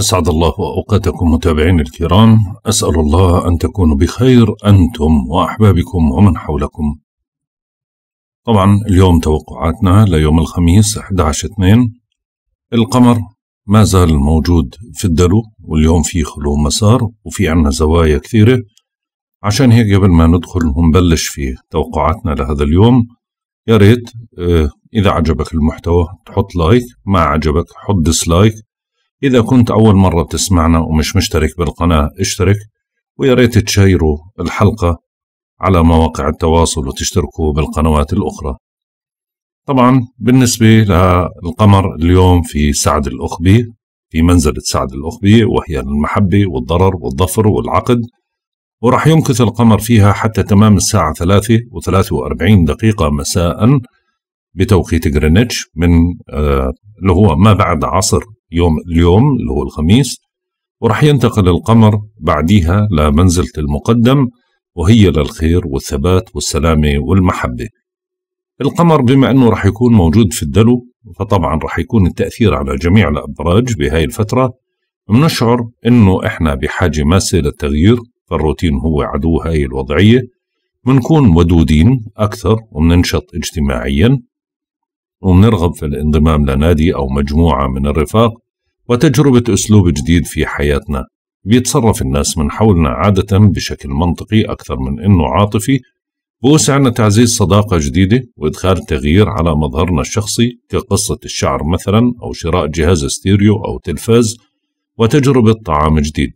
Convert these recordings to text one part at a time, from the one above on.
أسعد الله أوقاتكم متابعين الكرام أسأل الله أن تكونوا بخير أنتم وأحبابكم ومن حولكم طبعا اليوم توقعاتنا ليوم الخميس 11-2 القمر ما زال موجود في الدلو واليوم في خلو مسار وفي عنا زوايا كثيرة عشان هيك قبل ما ندخل ونبلش في توقعاتنا لهذا اليوم يا ريت آه، إذا عجبك المحتوى تحط لايك ما عجبك حط ديسلايك إذا كنت أول مرة بتسمعنا ومش مشترك بالقناة اشترك ويا ريت تشيروا الحلقة على مواقع التواصل وتشتركوا بالقنوات الأخرى طبعا بالنسبة للقمر اليوم في سعد الأخبي في منزلة سعد الأخبي وهي المحبة والضرر والظفر والعقد ورح يمكث القمر فيها حتى تمام الساعة ثلاثة وثلاثة وأربعين دقيقة مساء بتوقيت جرينتش من آه اللي هو ما بعد عصر يوم اليوم اللي هو الخميس ورح ينتقل القمر بعديها لمنزلة المقدم وهي للخير والثبات والسلامة والمحبة القمر بما أنه رح يكون موجود في الدلو فطبعا رح يكون التأثير على جميع الأبراج بهاي الفترة بنشعر أنه إحنا بحاجة ماسة للتغيير فالروتين هو عدو هاي الوضعية بنكون ودودين أكثر وبننشط اجتماعيا ونرغب في الانضمام لنادي أو مجموعة من الرفاق وتجربة أسلوب جديد في حياتنا بيتصرف الناس من حولنا عادة بشكل منطقي أكثر من أنه عاطفي بوسعنا تعزيز صداقة جديدة وإدخال تغيير على مظهرنا الشخصي كقصة الشعر مثلا أو شراء جهاز ستيريو أو تلفاز وتجربة طعام جديد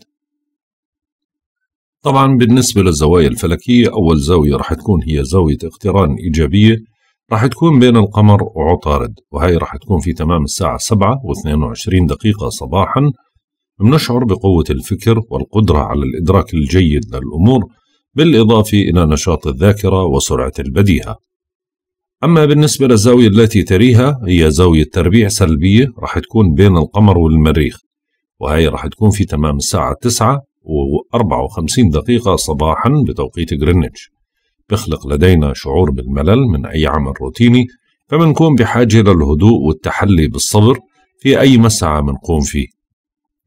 طبعا بالنسبة للزوايا الفلكية أول زاوية رح تكون هي زاوية اقتران إيجابية راح تكون بين القمر وعطارد وهي راح تكون في تمام الساعة 7 و22 دقيقة صباحا بنشعر بقوة الفكر والقدرة على الإدراك الجيد للأمور بالإضافة إلى نشاط الذاكرة وسرعة البديهة أما بالنسبة للزاوية التي تريها هي زاوية تربيع سلبية راح تكون بين القمر والمريخ وهي راح تكون في تمام الساعة 9 و54 دقيقة صباحا بتوقيت غرينتش بيخلق لدينا شعور بالملل من أي عمل روتيني فبنكون بحاجة للهدوء والتحلي بالصبر في أي مسعى بنقوم فيه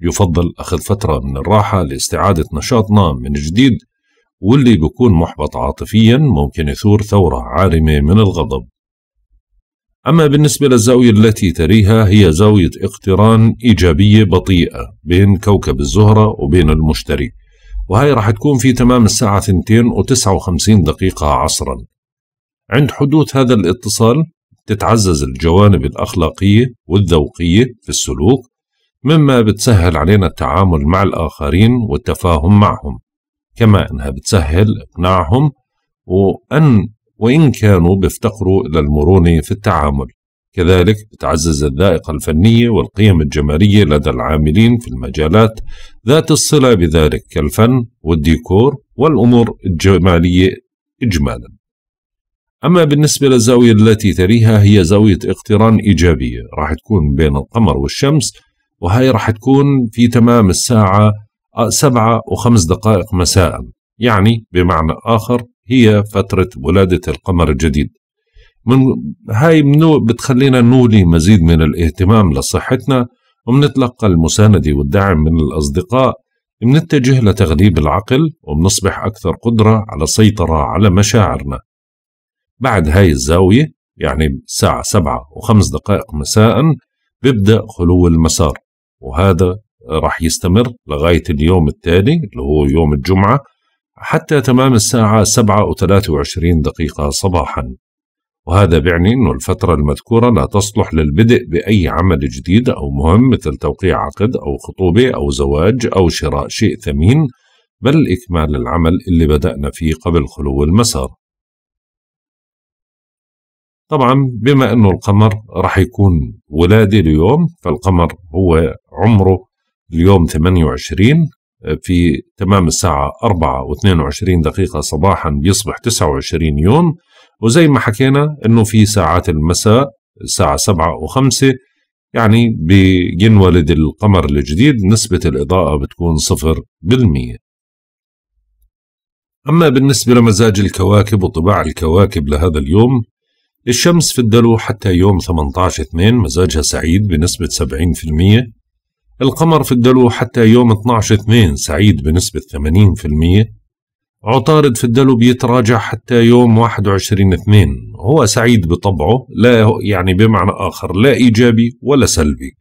يفضل أخذ فترة من الراحة لاستعادة نشاطنا من جديد واللي بيكون محبط عاطفيا ممكن يثور ثورة عارمة من الغضب أما بالنسبة للزاوية التي تريها هي زاوية اقتران إيجابية بطيئة بين كوكب الزهرة وبين المشتري وهي راح تكون في تمام الساعة ثنتين و وخمسين دقيقة عصرا عند حدوث هذا الاتصال تتعزز الجوانب الأخلاقية والذوقية في السلوك مما بتسهل علينا التعامل مع الآخرين والتفاهم معهم كما أنها بتسهل إقناعهم وأن وإن كانوا بيفتقروا إلى المرونة في التعامل كذلك تعزز الذائقة الفنية والقيم الجمالية لدى العاملين في المجالات ذات الصلة بذلك كالفن والديكور والأمور الجمالية إجمالا أما بالنسبة للزاوية التي تليها هي زاوية اقتران إيجابية راح تكون بين القمر والشمس وهي راح تكون في تمام الساعة سبعة وخمس دقائق مساء يعني بمعنى آخر هي فترة ولادة القمر الجديد من هاي منو بتخلينا نولي مزيد من الاهتمام لصحتنا ومنتلقى المساندة والدعم من الأصدقاء منتجه لتغليب العقل ومنصبح أكثر قدرة على السيطرة على مشاعرنا بعد هاي الزاوية يعني الساعة سبعة وخمس دقائق مساء بيبدأ خلو المسار وهذا راح يستمر لغاية اليوم التالي اللي هو يوم الجمعة حتى تمام الساعة سبعة وثلاثة وعشرين دقيقة صباحاً وهذا بيعني أن الفترة المذكورة لا تصلح للبدء بأي عمل جديد أو مهم مثل توقيع عقد أو خطوبة أو زواج أو شراء شيء ثمين بل إكمال العمل اللي بدأنا فيه قبل خلو المسار طبعا بما أنه القمر رح يكون ولادي اليوم فالقمر هو عمره اليوم 28 في تمام الساعة 4 و22 دقيقة صباحا بيصبح 29 يوم وزي ما حكينا انه في ساعات المساء الساعة سبعة وخمسة يعني بينولد القمر الجديد نسبة الإضاءة بتكون صفر بالمية أما بالنسبة لمزاج الكواكب وطباع الكواكب لهذا اليوم الشمس في الدلو حتى يوم 18/2 مزاجها سعيد بنسبة 70% القمر في الدلو حتى يوم 12/2 سعيد بنسبة 80% عطارد في الدلو بيتراجع حتى يوم 21 اثنين هو سعيد بطبعه لا يعني بمعنى آخر لا إيجابي ولا سلبي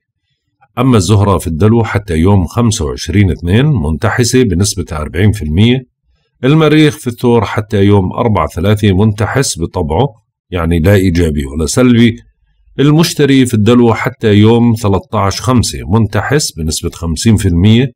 أما الزهرة في الدلو حتى يوم 25 اثنين منتحسة بنسبة 40% المريخ في الثور حتى يوم 4 3 منتحس بطبعه يعني لا إيجابي ولا سلبي المشتري في الدلو حتى يوم 13 5 منتحس بنسبة 50%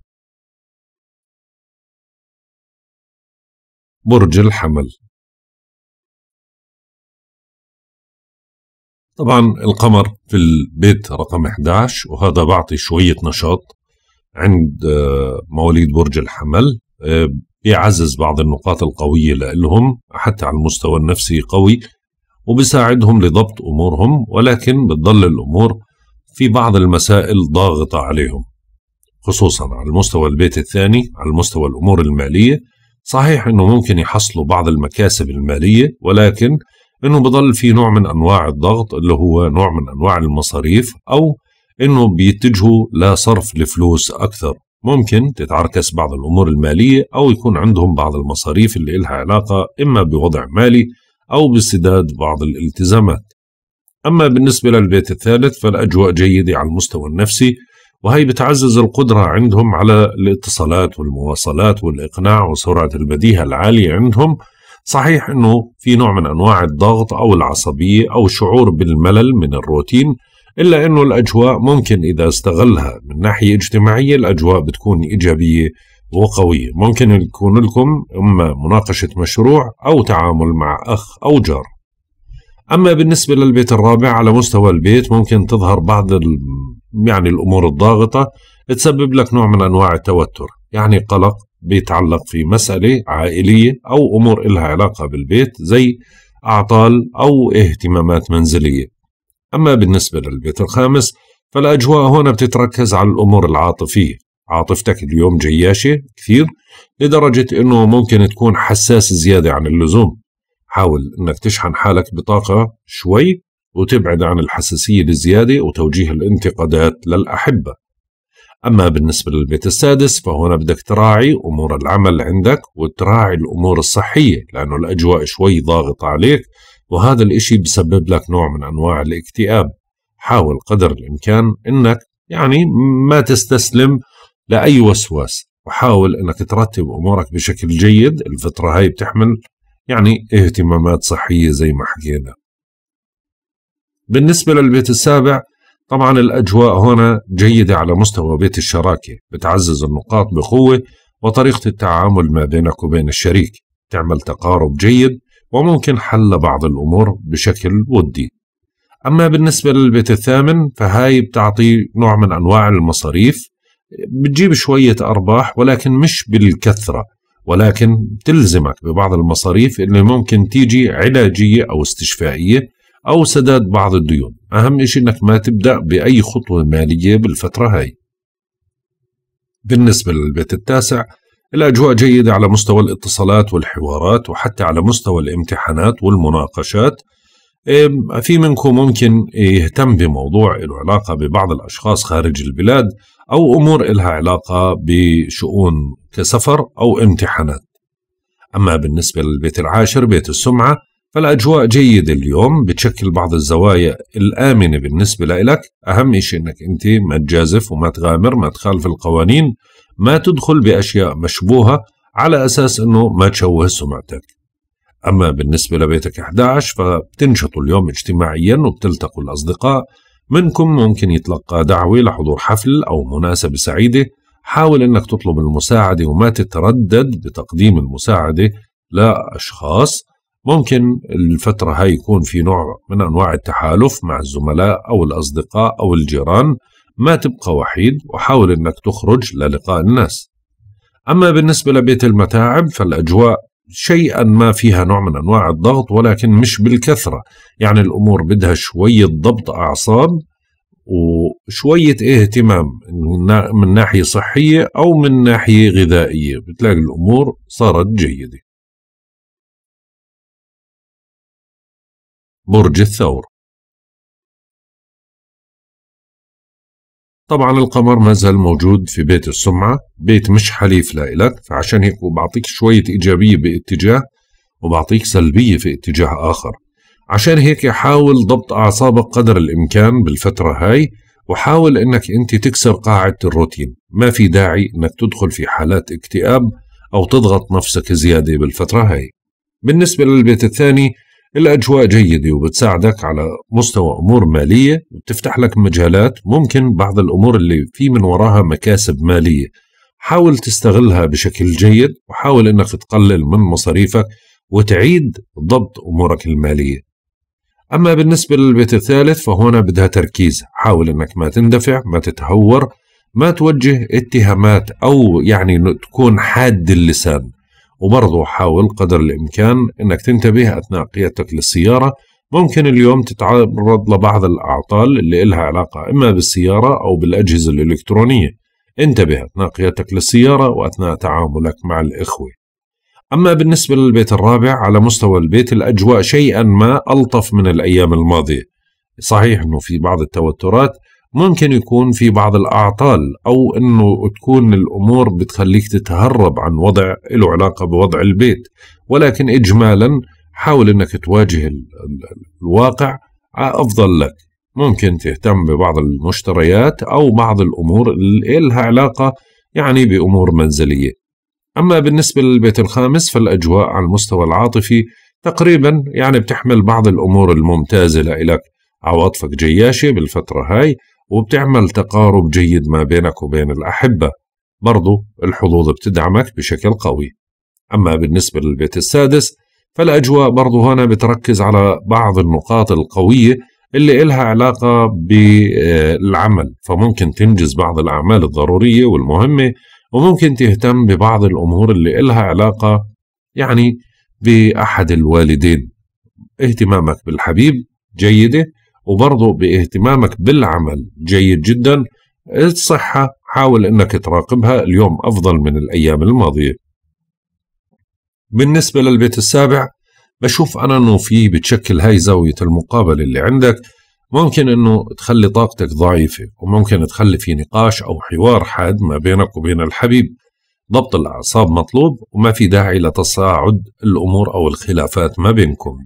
برج الحمل طبعا القمر في البيت رقم 11 وهذا بعطي شوية نشاط عند آه، مواليد برج الحمل آه، بيعزز بعض النقاط القوية لهم حتى على المستوى النفسي قوي وبساعدهم لضبط أمورهم ولكن بتضل الأمور في بعض المسائل ضاغطة عليهم خصوصا على المستوى البيت الثاني على المستوى الأمور المالية صحيح انه ممكن يحصلوا بعض المكاسب الماليه ولكن انه بضل في نوع من انواع الضغط اللي هو نوع من انواع المصاريف او انه بيتجهوا لصرف الفلوس اكثر ممكن تتعركس بعض الامور الماليه او يكون عندهم بعض المصاريف اللي لها علاقه اما بوضع مالي او بسداد بعض الالتزامات اما بالنسبه للبيت الثالث فالاجواء جيده على المستوى النفسي وهي بتعزز القدرة عندهم على الاتصالات والمواصلات والإقناع وسرعة البديهة العالية عندهم صحيح أنه في نوع من أنواع الضغط أو العصبية أو شعور بالملل من الروتين إلا أنه الأجواء ممكن إذا استغلها من ناحية اجتماعية الأجواء بتكون إيجابية وقوية ممكن يكون لكم إما مناقشة مشروع أو تعامل مع أخ أو جار أما بالنسبة للبيت الرابع على مستوى البيت ممكن تظهر بعض يعني الأمور الضاغطة تسبب لك نوع من أنواع التوتر يعني قلق بيتعلق في مسألة عائلية أو أمور إلها علاقة بالبيت زي أعطال أو اهتمامات منزلية أما بالنسبة للبيت الخامس فالأجواء هنا بتتركز على الأمور العاطفية عاطفتك اليوم جياشة كثير لدرجة أنه ممكن تكون حساس زيادة عن اللزوم حاول أنك تشحن حالك بطاقة شوي وتبعد عن الحساسية الزيادة وتوجيه الانتقادات للأحبة أما بالنسبة للبيت السادس فهنا بدك تراعي أمور العمل عندك وتراعي الأمور الصحية لأنه الأجواء شوي ضاغطة عليك وهذا الإشي بسبب لك نوع من أنواع الاكتئاب حاول قدر الإمكان أنك يعني ما تستسلم لأي وسواس وحاول أنك ترتب أمورك بشكل جيد الفترة هاي بتحمل يعني اهتمامات صحية زي ما حكينا بالنسبة للبيت السابع طبعا الأجواء هنا جيدة على مستوى بيت الشراكة بتعزز النقاط بقوة وطريقة التعامل ما بينك وبين الشريك تعمل تقارب جيد وممكن حل بعض الأمور بشكل ودي أما بالنسبة للبيت الثامن فهاي بتعطي نوع من أنواع المصاريف بتجيب شوية أرباح ولكن مش بالكثرة ولكن تلزمك ببعض المصاريف اللي ممكن تيجي علاجية أو استشفائية أو سداد بعض الديون أهم شيء أنك ما تبدأ بأي خطوة مالية بالفترة هاي بالنسبة للبيت التاسع الأجواء جيدة على مستوى الاتصالات والحوارات وحتى على مستوى الامتحانات والمناقشات في منكم ممكن يهتم بموضوع له علاقة ببعض الأشخاص خارج البلاد أو أمور إلها علاقة بشؤون كسفر أو امتحانات أما بالنسبة للبيت العاشر بيت السمعة فالأجواء جيدة اليوم بتشكل بعض الزوايا الآمنة بالنسبة لإلك أهم شيء أنك أنت ما تجازف وما تغامر ما تخالف القوانين ما تدخل بأشياء مشبوهة على أساس أنه ما تشوه سمعتك أما بالنسبة لبيتك 11 فبتنشطوا اليوم اجتماعيا وبتلتقوا الأصدقاء منكم ممكن يتلقى دعوة لحضور حفل أو مناسبة سعيدة حاول أنك تطلب المساعدة وما تتردد بتقديم المساعدة لأشخاص ممكن الفترة هاي يكون في نوع من أنواع التحالف مع الزملاء أو الأصدقاء أو الجيران ما تبقى وحيد وحاول أنك تخرج للقاء الناس أما بالنسبة لبيت المتاعب فالأجواء شيئا ما فيها نوع من أنواع الضغط ولكن مش بالكثرة يعني الأمور بدها شوية ضبط أعصاب وشوية اهتمام من ناحية صحية أو من ناحية غذائية بتلاقي الأمور صارت جيدة برج الثور طبعا القمر ما زال موجود في بيت السمعة بيت مش حليف لإلك فعشان هيك بعطيك شوية إيجابية باتجاه وبعطيك سلبية في اتجاه آخر عشان هيك حاول ضبط أعصابك قدر الإمكان بالفترة هاي وحاول إنك أنت تكسر قاعدة الروتين ما في داعي إنك تدخل في حالات اكتئاب أو تضغط نفسك زيادة بالفترة هاي بالنسبة للبيت الثاني الاجواء جيده وبتساعدك على مستوى امور ماليه وبتفتح لك مجالات ممكن بعض الامور اللي في من وراها مكاسب ماليه حاول تستغلها بشكل جيد وحاول انك تقلل من مصاريفك وتعيد ضبط امورك الماليه اما بالنسبه للبيت الثالث فهنا بدها تركيز حاول انك ما تندفع ما تتهور ما توجه اتهامات او يعني تكون حاد اللسان وبرضه حاول قدر الإمكان أنك تنتبه أثناء قيادتك للسيارة ممكن اليوم تتعرض لبعض الأعطال اللي إلها علاقة إما بالسيارة أو بالأجهزة الإلكترونية انتبه أثناء قيادتك للسيارة وأثناء تعاملك مع الإخوة أما بالنسبة للبيت الرابع على مستوى البيت الأجواء شيئا ما ألطف من الأيام الماضية صحيح أنه في بعض التوترات ممكن يكون في بعض الأعطال أو أنه تكون الأمور بتخليك تتهرب عن وضع له علاقة بوضع البيت ولكن إجمالا حاول أنك تواجه الواقع أفضل لك ممكن تهتم ببعض المشتريات أو بعض الأمور اللي لها علاقة يعني بأمور منزلية أما بالنسبة للبيت الخامس فالأجواء على المستوى العاطفي تقريبا يعني بتحمل بعض الأمور الممتازة لإلك عواطفك جياشة بالفترة هاي وبتعمل تقارب جيد ما بينك وبين الأحبة برضو الحظوظ بتدعمك بشكل قوي أما بالنسبة للبيت السادس فالأجواء برضو هنا بتركز على بعض النقاط القوية اللي إلها علاقة بالعمل فممكن تنجز بعض الأعمال الضرورية والمهمة وممكن تهتم ببعض الأمور اللي إلها علاقة يعني بأحد الوالدين اهتمامك بالحبيب جيدة وبرضه باهتمامك بالعمل جيد جدا الصحة حاول أنك تراقبها اليوم أفضل من الأيام الماضية بالنسبة للبيت السابع بشوف أنا أنه في بتشكل هاي زاوية المقابلة اللي عندك ممكن أنه تخلي طاقتك ضعيفة وممكن تخلي في نقاش أو حوار حاد ما بينك وبين الحبيب ضبط الأعصاب مطلوب وما في داعي لتصاعد الأمور أو الخلافات ما بينكم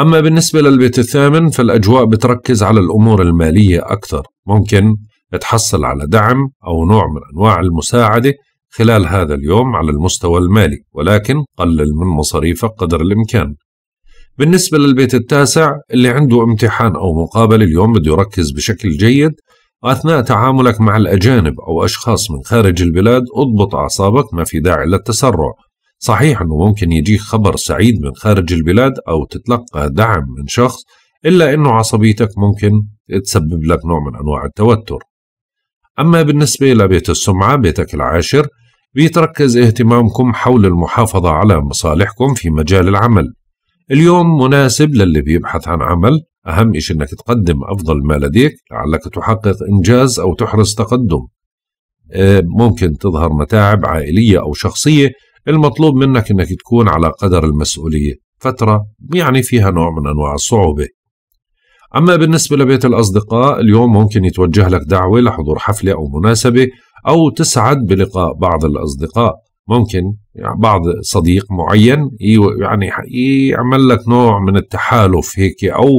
أما بالنسبة للبيت الثامن فالأجواء بتركز على الأمور المالية أكثر ممكن تحصل على دعم أو نوع من أنواع المساعدة خلال هذا اليوم على المستوى المالي ولكن قلل من مصاريفك قدر الإمكان بالنسبة للبيت التاسع اللي عنده امتحان أو مقابلة اليوم بده يركز بشكل جيد أثناء تعاملك مع الأجانب أو أشخاص من خارج البلاد اضبط أعصابك ما في داعي للتسرع صحيح أنه ممكن يجيك خبر سعيد من خارج البلاد أو تتلقى دعم من شخص إلا أنه عصبيتك ممكن تسبب لك نوع من أنواع التوتر أما بالنسبة لبيت السمعة بيتك العاشر بيتركز اهتمامكم حول المحافظة على مصالحكم في مجال العمل اليوم مناسب للي بيبحث عن عمل أهم إشي أنك تقدم أفضل ما لديك لعلك تحقق إنجاز أو تحرز تقدم آه، ممكن تظهر متاعب عائلية أو شخصية المطلوب منك انك تكون على قدر المسؤوليه فتره يعني فيها نوع من انواع الصعوبه أما بالنسبة لبيت الأصدقاء اليوم ممكن يتوجه لك دعوة لحضور حفلة أو مناسبة أو تسعد بلقاء بعض الأصدقاء ممكن يعني بعض صديق معين يعني يعمل لك نوع من التحالف هيك أو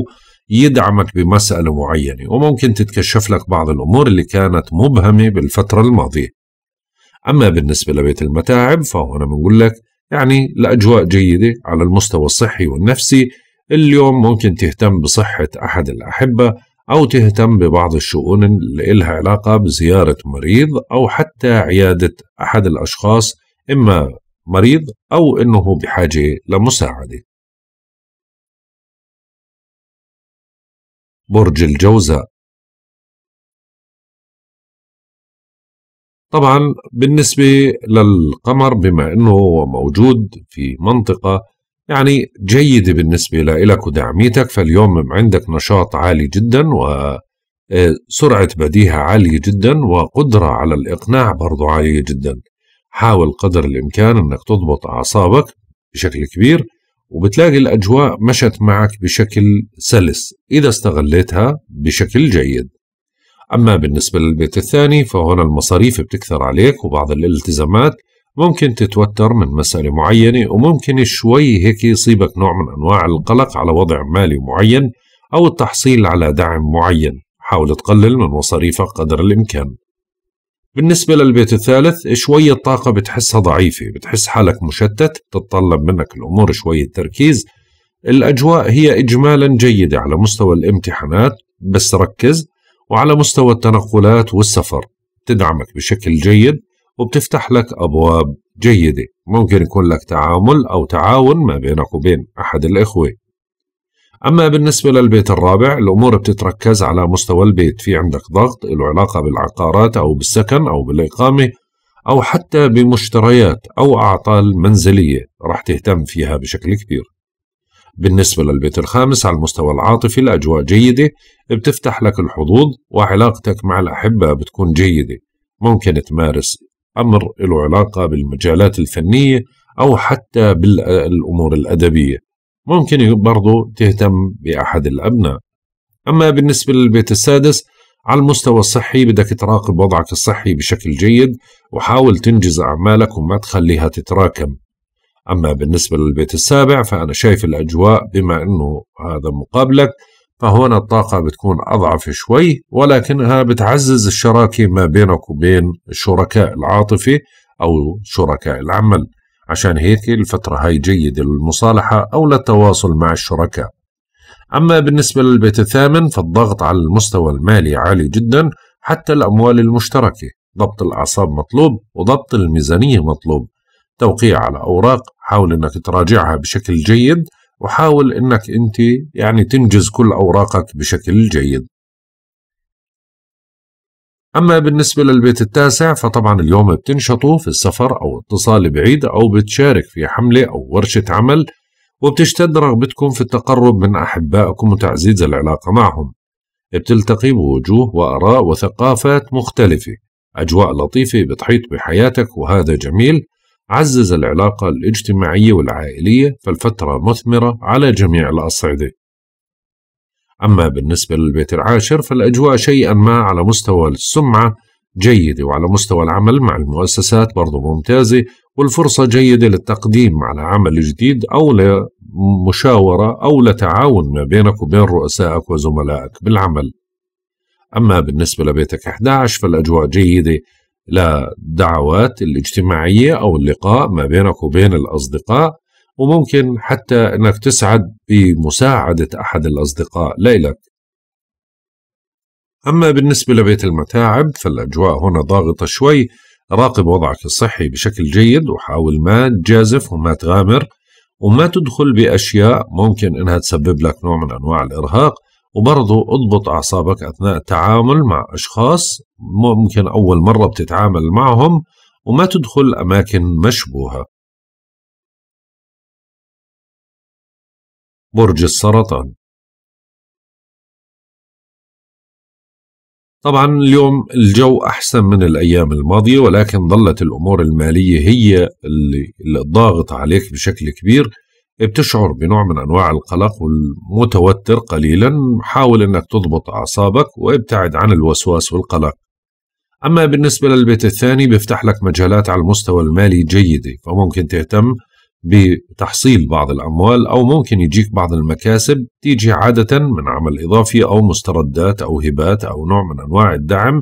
يدعمك بمسألة معينة وممكن تتكشف لك بعض الأمور اللي كانت مبهمة بالفترة الماضية أما بالنسبة لبيت المتاعب فهنا بنقول لك يعني الأجواء جيدة على المستوى الصحي والنفسي اليوم ممكن تهتم بصحة أحد الأحبة أو تهتم ببعض الشؤون اللي إلها علاقة بزيارة مريض أو حتى عيادة أحد الأشخاص إما مريض أو إنه بحاجة لمساعدة برج الجوزاء طبعا بالنسبة للقمر بما أنه هو موجود في منطقة يعني جيدة بالنسبة لك ودعميتك فاليوم عندك نشاط عالي جدا وسرعة آه، بديهة عالية جدا وقدرة على الإقناع برضو عالية جدا حاول قدر الإمكان أنك تضبط أعصابك بشكل كبير وبتلاقي الأجواء مشت معك بشكل سلس إذا استغليتها بشكل جيد أما بالنسبة للبيت الثاني فهنا المصاريف بتكثر عليك وبعض الالتزامات ممكن تتوتر من مسألة معينة وممكن شوي هيك يصيبك نوع من أنواع القلق على وضع مالي معين أو التحصيل على دعم معين حاول تقلل من مصاريفك قدر الإمكان بالنسبة للبيت الثالث شوية طاقة بتحسها ضعيفة بتحس حالك مشتت تتطلب منك الأمور شوية تركيز الأجواء هي إجمالا جيدة على مستوى الامتحانات بس ركز وعلى مستوى التنقلات والسفر بتدعمك بشكل جيد وبتفتح لك أبواب جيدة ممكن يكون لك تعامل أو تعاون ما بينك وبين أحد الإخوة أما بالنسبة للبيت الرابع الأمور بتتركز على مستوى البيت في عندك ضغط له علاقة بالعقارات أو بالسكن أو بالإقامة أو حتى بمشتريات أو أعطال منزلية راح تهتم فيها بشكل كبير بالنسبة للبيت الخامس على المستوى العاطفي الأجواء جيدة بتفتح لك الحظوظ وعلاقتك مع الأحبة بتكون جيدة ممكن تمارس أمر له علاقة بالمجالات الفنية أو حتى بالأمور الأدبية ممكن برضو تهتم بأحد الأبناء أما بالنسبة للبيت السادس على المستوى الصحي بدك تراقب وضعك الصحي بشكل جيد وحاول تنجز أعمالك وما تخليها تتراكم أما بالنسبة للبيت السابع فأنا شايف الأجواء بما أنه هذا مقابلك فهنا الطاقة بتكون أضعف شوي ولكنها بتعزز الشراكة ما بينك وبين الشركاء العاطفي أو شركاء العمل عشان هيك الفترة هاي جيدة للمصالحة أو للتواصل مع الشركاء أما بالنسبة للبيت الثامن فالضغط على المستوى المالي عالي جدا حتى الأموال المشتركة ضبط الأعصاب مطلوب وضبط الميزانية مطلوب توقيع على أوراق حاول أنك تراجعها بشكل جيد وحاول أنك أنت يعني تنجز كل أوراقك بشكل جيد أما بالنسبة للبيت التاسع فطبعا اليوم بتنشطوا في السفر أو اتصال بعيد أو بتشارك في حملة أو ورشة عمل وبتشتد رغبتكم في التقرب من أحبائكم وتعزيز العلاقة معهم بتلتقي بوجوه وآراء وثقافات مختلفة أجواء لطيفة بتحيط بحياتك وهذا جميل عزز العلاقة الاجتماعية والعائلية فالفترة مثمرة على جميع الأصعدة أما بالنسبة للبيت العاشر فالأجواء شيئا ما على مستوى السمعة جيدة وعلى مستوى العمل مع المؤسسات برضو ممتازة والفرصة جيدة للتقديم على عمل جديد أو لمشاورة أو لتعاون ما بينك وبين رؤسائك وزملائك بالعمل أما بالنسبة لبيتك 11 فالأجواء جيدة لدعوات الاجتماعية أو اللقاء ما بينك وبين الأصدقاء وممكن حتى أنك تسعد بمساعدة أحد الأصدقاء لإلك أما بالنسبة لبيت المتاعب فالأجواء هنا ضاغطة شوي راقب وضعك الصحي بشكل جيد وحاول ما تجازف وما تغامر وما تدخل بأشياء ممكن أنها تسبب لك نوع من أنواع الإرهاق وبرضه اضبط اعصابك اثناء التعامل مع اشخاص ممكن اول مره بتتعامل معهم وما تدخل اماكن مشبوهه برج السرطان طبعا اليوم الجو احسن من الايام الماضيه ولكن ظلت الامور الماليه هي اللي, اللي عليك بشكل كبير إيه، بتشعر بنوع من أنواع القلق والمتوتر قليلا حاول أنك تضبط أعصابك وابتعد عن الوسواس والقلق أما بالنسبة للبيت الثاني بيفتح لك مجالات على المستوى المالي جيدة فممكن تهتم بتحصيل بعض الأموال أو ممكن يجيك بعض المكاسب تيجي عادة من عمل إضافي أو مستردات أو هبات أو نوع من أنواع الدعم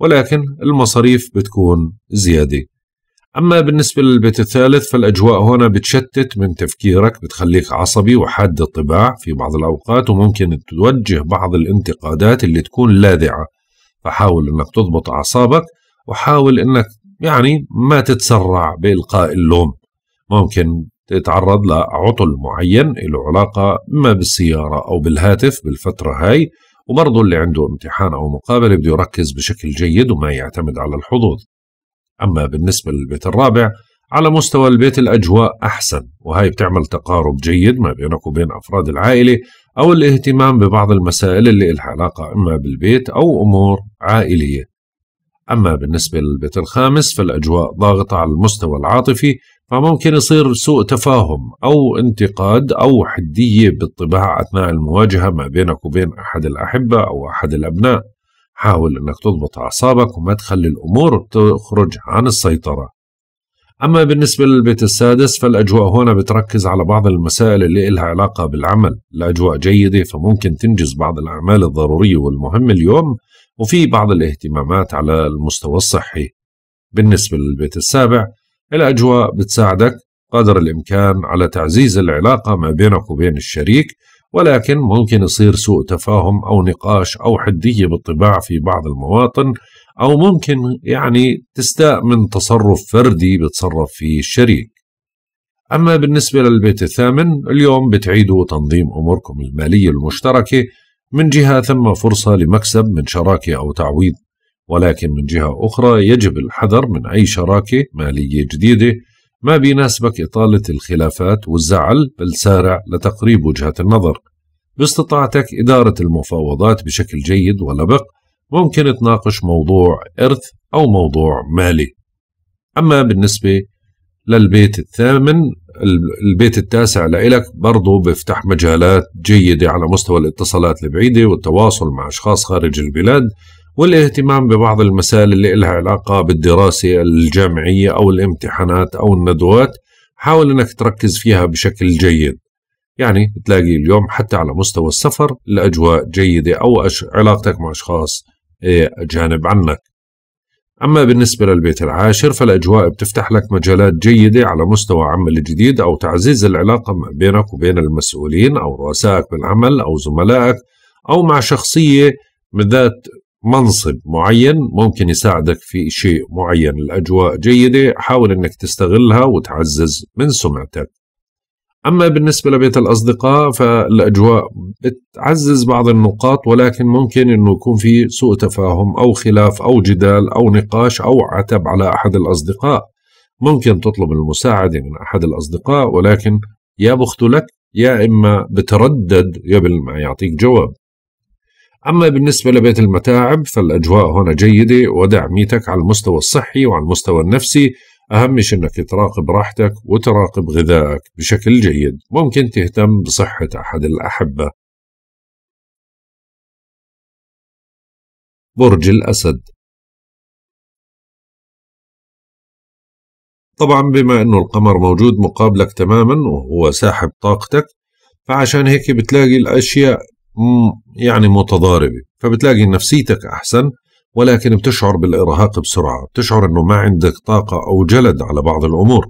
ولكن المصاريف بتكون زيادة أما بالنسبة للبيت الثالث فالأجواء هنا بتشتت من تفكيرك بتخليك عصبي وحاد الطباع في بعض الأوقات وممكن توجه بعض الانتقادات اللي تكون لاذعة فحاول أنك تضبط أعصابك وحاول أنك يعني ما تتسرع بإلقاء اللوم ممكن تتعرض لعطل معين له علاقة إما بالسيارة أو بالهاتف بالفترة هاي وبرضه اللي عنده امتحان أو مقابلة بده يركز بشكل جيد وما يعتمد على الحظوظ أما بالنسبة للبيت الرابع على مستوى البيت الأجواء أحسن وهي بتعمل تقارب جيد ما بينك وبين أفراد العائلة أو الاهتمام ببعض المسائل اللي لها علاقة إما بالبيت أو أمور عائلية أما بالنسبة للبيت الخامس فالأجواء ضاغطة على المستوى العاطفي فممكن يصير سوء تفاهم أو انتقاد أو حدية بالطباع أثناء المواجهة ما بينك وبين أحد الأحبة أو أحد الأبناء حاول انك تضبط اعصابك وما تخلي الامور تخرج عن السيطره اما بالنسبه للبيت السادس فالاجواء هنا بتركز على بعض المسائل اللي إلها علاقه بالعمل الاجواء جيده فممكن تنجز بعض الاعمال الضروريه والمهمه اليوم وفي بعض الاهتمامات على المستوى الصحي بالنسبه للبيت السابع الاجواء بتساعدك قدر الامكان على تعزيز العلاقه ما بينك وبين الشريك ولكن ممكن يصير سوء تفاهم أو نقاش أو حدية بالطباع في بعض المواطن أو ممكن يعني تستاء من تصرف فردي بتصرف فيه الشريك أما بالنسبة للبيت الثامن اليوم بتعيدوا تنظيم أموركم المالية المشتركة من جهة ثم فرصة لمكسب من شراكة أو تعويض ولكن من جهة أخرى يجب الحذر من أي شراكة مالية جديدة ما بيناسبك إطالة الخلافات والزعل بل سارع لتقريب وجهات النظر باستطاعتك إدارة المفاوضات بشكل جيد ولبق ممكن تناقش موضوع إرث أو موضوع مالي أما بالنسبة للبيت الثامن البيت التاسع لإلك برضه بيفتح مجالات جيدة على مستوى الاتصالات البعيدة والتواصل مع أشخاص خارج البلاد والاهتمام ببعض المسائل اللي لها علاقة بالدراسة الجامعية أو الامتحانات أو الندوات حاول أنك تركز فيها بشكل جيد يعني بتلاقي اليوم حتى على مستوى السفر الأجواء جيدة أو علاقتك مع أشخاص آه، أجانب عنك أما بالنسبة للبيت العاشر فالأجواء بتفتح لك مجالات جيدة على مستوى عمل جديد أو تعزيز العلاقة ما بينك وبين المسؤولين أو رؤسائك بالعمل أو زملائك أو مع شخصية من ذات منصب معين ممكن يساعدك في شيء معين الأجواء جيدة حاول أنك تستغلها وتعزز من سمعتك أما بالنسبة لبيت الأصدقاء فالأجواء بتعزز بعض النقاط ولكن ممكن أنه يكون في سوء تفاهم أو خلاف أو جدال أو نقاش أو عتب على أحد الأصدقاء ممكن تطلب المساعدة من أحد الأصدقاء ولكن يا بخت لك يا إما بتردد قبل ما يعطيك جواب أما بالنسبة لبيت المتاعب فالأجواء هنا جيدة ودعميتك على المستوى الصحي وعلى المستوى النفسي أهم شيء أنك تراقب راحتك وتراقب غذائك بشكل جيد ممكن تهتم بصحة أحد الأحبة برج الأسد طبعا بما أنه القمر موجود مقابلك تماما وهو ساحب طاقتك فعشان هيك بتلاقي الأشياء يعني متضاربة فبتلاقي نفسيتك أحسن ولكن بتشعر بالإرهاق بسرعة بتشعر أنه ما عندك طاقة أو جلد على بعض الأمور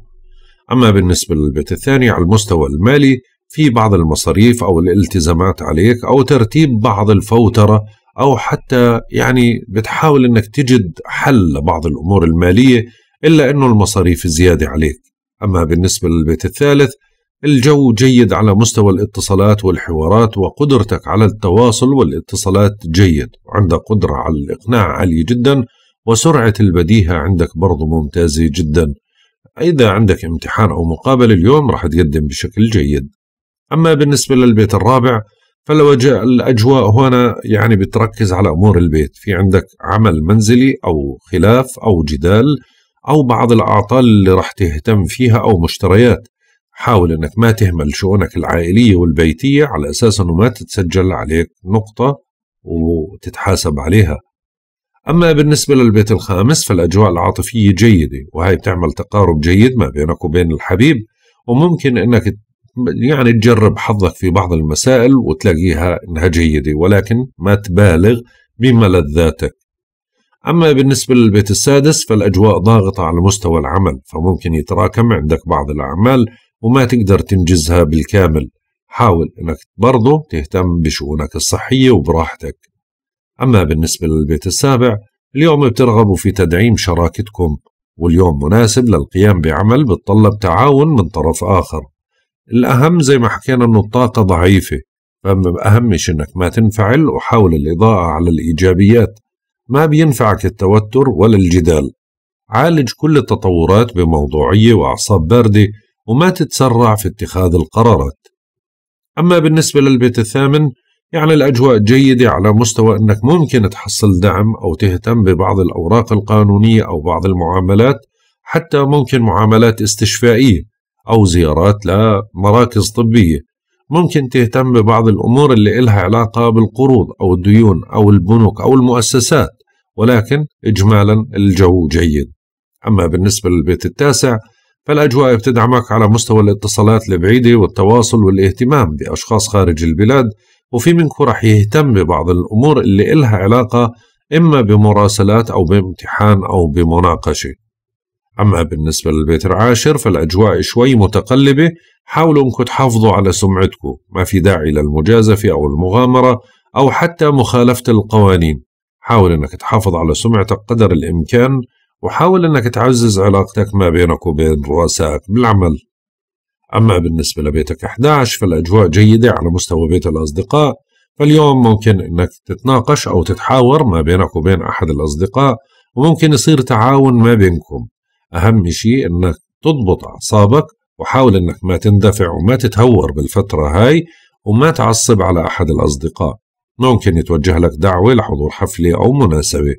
أما بالنسبة للبيت الثاني على المستوى المالي في بعض المصاريف أو الالتزامات عليك أو ترتيب بعض الفوترة أو حتى يعني بتحاول أنك تجد حل لبعض الأمور المالية إلا أنه المصاريف زيادة عليك أما بالنسبة للبيت الثالث الجو جيد على مستوى الاتصالات والحوارات وقدرتك على التواصل والاتصالات جيد عندك قدرة على الإقناع عالية جدا وسرعة البديهة عندك برضو ممتازة جدا إذا عندك امتحان أو مقابلة اليوم راح تقدم بشكل جيد أما بالنسبة للبيت الرابع فالأجواء الأجواء هنا يعني بتركز على أمور البيت في عندك عمل منزلي أو خلاف أو جدال أو بعض الأعطال اللي راح تهتم فيها أو مشتريات حاول أنك ما تهمل شؤونك العائلية والبيتية على أساس أنه ما تتسجل عليك نقطة وتتحاسب عليها أما بالنسبة للبيت الخامس فالأجواء العاطفية جيدة وهي بتعمل تقارب جيد ما بينك وبين الحبيب وممكن أنك يعني تجرب حظك في بعض المسائل وتلاقيها أنها جيدة ولكن ما تبالغ بملذاتك أما بالنسبة للبيت السادس فالأجواء ضاغطة على مستوى العمل فممكن يتراكم عندك بعض الأعمال وما تقدر تنجزها بالكامل حاول انك برضه تهتم بشؤونك الصحية وبراحتك أما بالنسبة للبيت السابع اليوم بترغبوا في تدعيم شراكتكم واليوم مناسب للقيام بعمل بتطلب تعاون من طرف آخر الأهم زي ما حكينا أنه الطاقة ضعيفة فما شيء أنك ما تنفعل وحاول الإضاءة على الإيجابيات ما بينفعك التوتر ولا الجدال عالج كل التطورات بموضوعية وأعصاب باردة وما تتسرع في اتخاذ القرارات أما بالنسبة للبيت الثامن يعني الأجواء جيدة على مستوى أنك ممكن تحصل دعم أو تهتم ببعض الأوراق القانونية أو بعض المعاملات حتى ممكن معاملات استشفائية أو زيارات لمراكز طبية ممكن تهتم ببعض الأمور اللي إلها علاقة بالقروض أو الديون أو البنوك أو المؤسسات ولكن إجمالا الجو جيد أما بالنسبة للبيت التاسع فالأجواء بتدعمك على مستوى الاتصالات البعيدة والتواصل والاهتمام بأشخاص خارج البلاد وفي منكم رح يهتم ببعض الأمور اللي إلها علاقة إما بمراسلات أو بامتحان أو بمناقشة أما بالنسبة للبيت العاشر فالأجواء شوي متقلبة حاولوا أنكم تحافظوا على سمعتكم ما في داعي للمجازفة أو المغامرة أو حتى مخالفة القوانين حاول أنك تحافظ على سمعتك قدر الإمكان وحاول أنك تعزز علاقتك ما بينك وبين رؤسائك بالعمل أما بالنسبة لبيتك 11 فالأجواء جيدة على مستوى بيت الأصدقاء فاليوم ممكن أنك تتناقش أو تتحاور ما بينك وبين أحد الأصدقاء وممكن يصير تعاون ما بينكم أهم شيء أنك تضبط أعصابك وحاول أنك ما تندفع وما تتهور بالفترة هاي وما تعصب على أحد الأصدقاء ممكن يتوجه لك دعوة لحضور حفلة أو مناسبة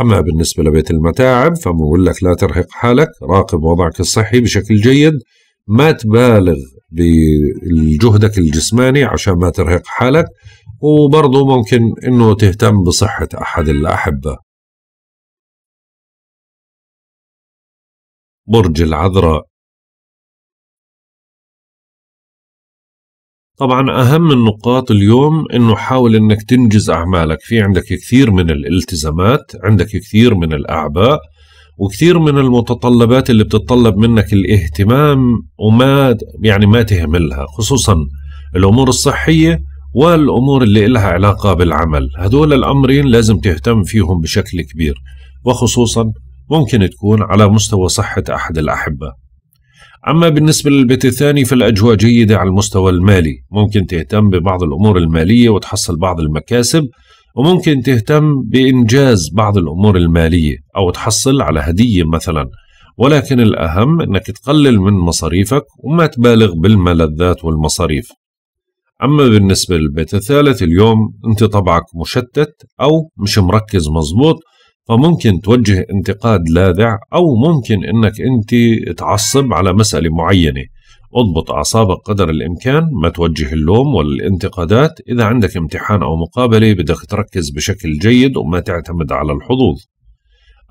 أما بالنسبة لبيت المتاعب فبقول لك لا ترهق حالك راقب وضعك الصحي بشكل جيد ما تبالغ بجهدك الجسماني عشان ما ترهق حالك وبرضه ممكن انه تهتم بصحة احد الاحبة برج العذراء طبعا أهم النقاط اليوم أنه حاول أنك تنجز أعمالك في عندك كثير من الالتزامات عندك كثير من الأعباء وكثير من المتطلبات اللي بتتطلب منك الاهتمام وما يعني ما تهملها خصوصا الأمور الصحية والأمور اللي إلها علاقة بالعمل هذول الأمرين لازم تهتم فيهم بشكل كبير وخصوصا ممكن تكون على مستوى صحة أحد الأحبة أما بالنسبة للبيت الثاني فالأجواء جيدة على المستوى المالي ممكن تهتم ببعض الأمور المالية وتحصل بعض المكاسب وممكن تهتم بإنجاز بعض الأمور المالية أو تحصل على هدية مثلا ولكن الأهم أنك تقلل من مصاريفك وما تبالغ بالملذات والمصاريف أما بالنسبة للبيت الثالث اليوم أنت طبعك مشتت أو مش مركز مظبوط فممكن توجه انتقاد لاذع أو ممكن أنك أنت تعصب على مسألة معينة اضبط أعصابك قدر الإمكان ما توجه اللوم والانتقادات إذا عندك امتحان أو مقابلة بدك تركز بشكل جيد وما تعتمد على الحظوظ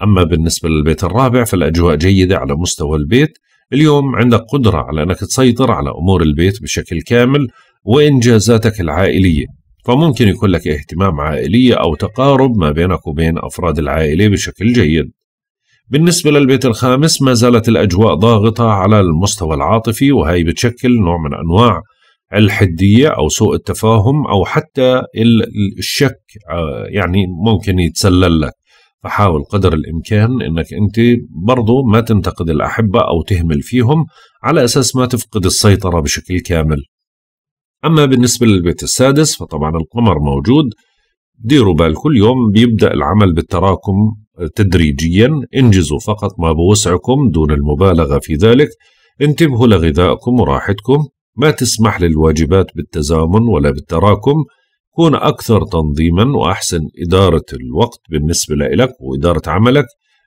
أما بالنسبة للبيت الرابع فالأجواء جيدة على مستوى البيت اليوم عندك قدرة على أنك تسيطر على أمور البيت بشكل كامل وإنجازاتك العائلية فممكن يكون لك اهتمام عائلية أو تقارب ما بينك وبين أفراد العائلة بشكل جيد بالنسبة للبيت الخامس ما زالت الأجواء ضاغطة على المستوى العاطفي وهي بتشكل نوع من أنواع الحدية أو سوء التفاهم أو حتى الشك آه، يعني ممكن يتسلل لك فحاول قدر الإمكان أنك أنت برضو ما تنتقد الأحبة أو تهمل فيهم على أساس ما تفقد السيطرة بشكل كامل أما بالنسبة للبيت السادس فطبعا القمر موجود ديروا بالكم اليوم بيبدأ العمل بالتراكم تدريجيا انجزوا فقط ما بوسعكم دون المبالغة في ذلك انتبهوا لغذائكم وراحتكم ما تسمح للواجبات بالتزامن ولا بالتراكم كون أكثر تنظيما وأحسن إدارة الوقت بالنسبة لك وإدارة عملك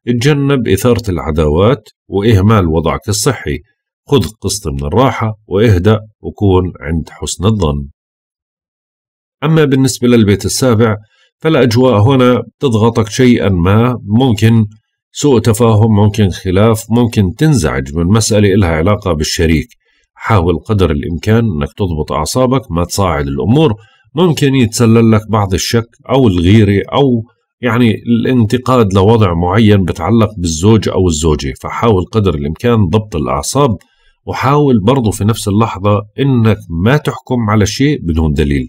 اتجنب إثارة العداوات وإهمال وضعك الصحي خذ قسط من الراحة واهدأ وكون عند حسن الظن أما بالنسبة للبيت السابع فالأجواء هنا تضغطك شيئا ما ممكن سوء تفاهم ممكن خلاف ممكن تنزعج من مسألة إلها علاقة بالشريك حاول قدر الإمكان أنك تضبط أعصابك ما تصاعد الأمور ممكن يتسلل لك بعض الشك أو الغيرة أو يعني الانتقاد لوضع معين بتعلق بالزوج أو الزوجة فحاول قدر الإمكان ضبط الأعصاب وحاول برضه في نفس اللحظة إنك ما تحكم على شيء بدون دليل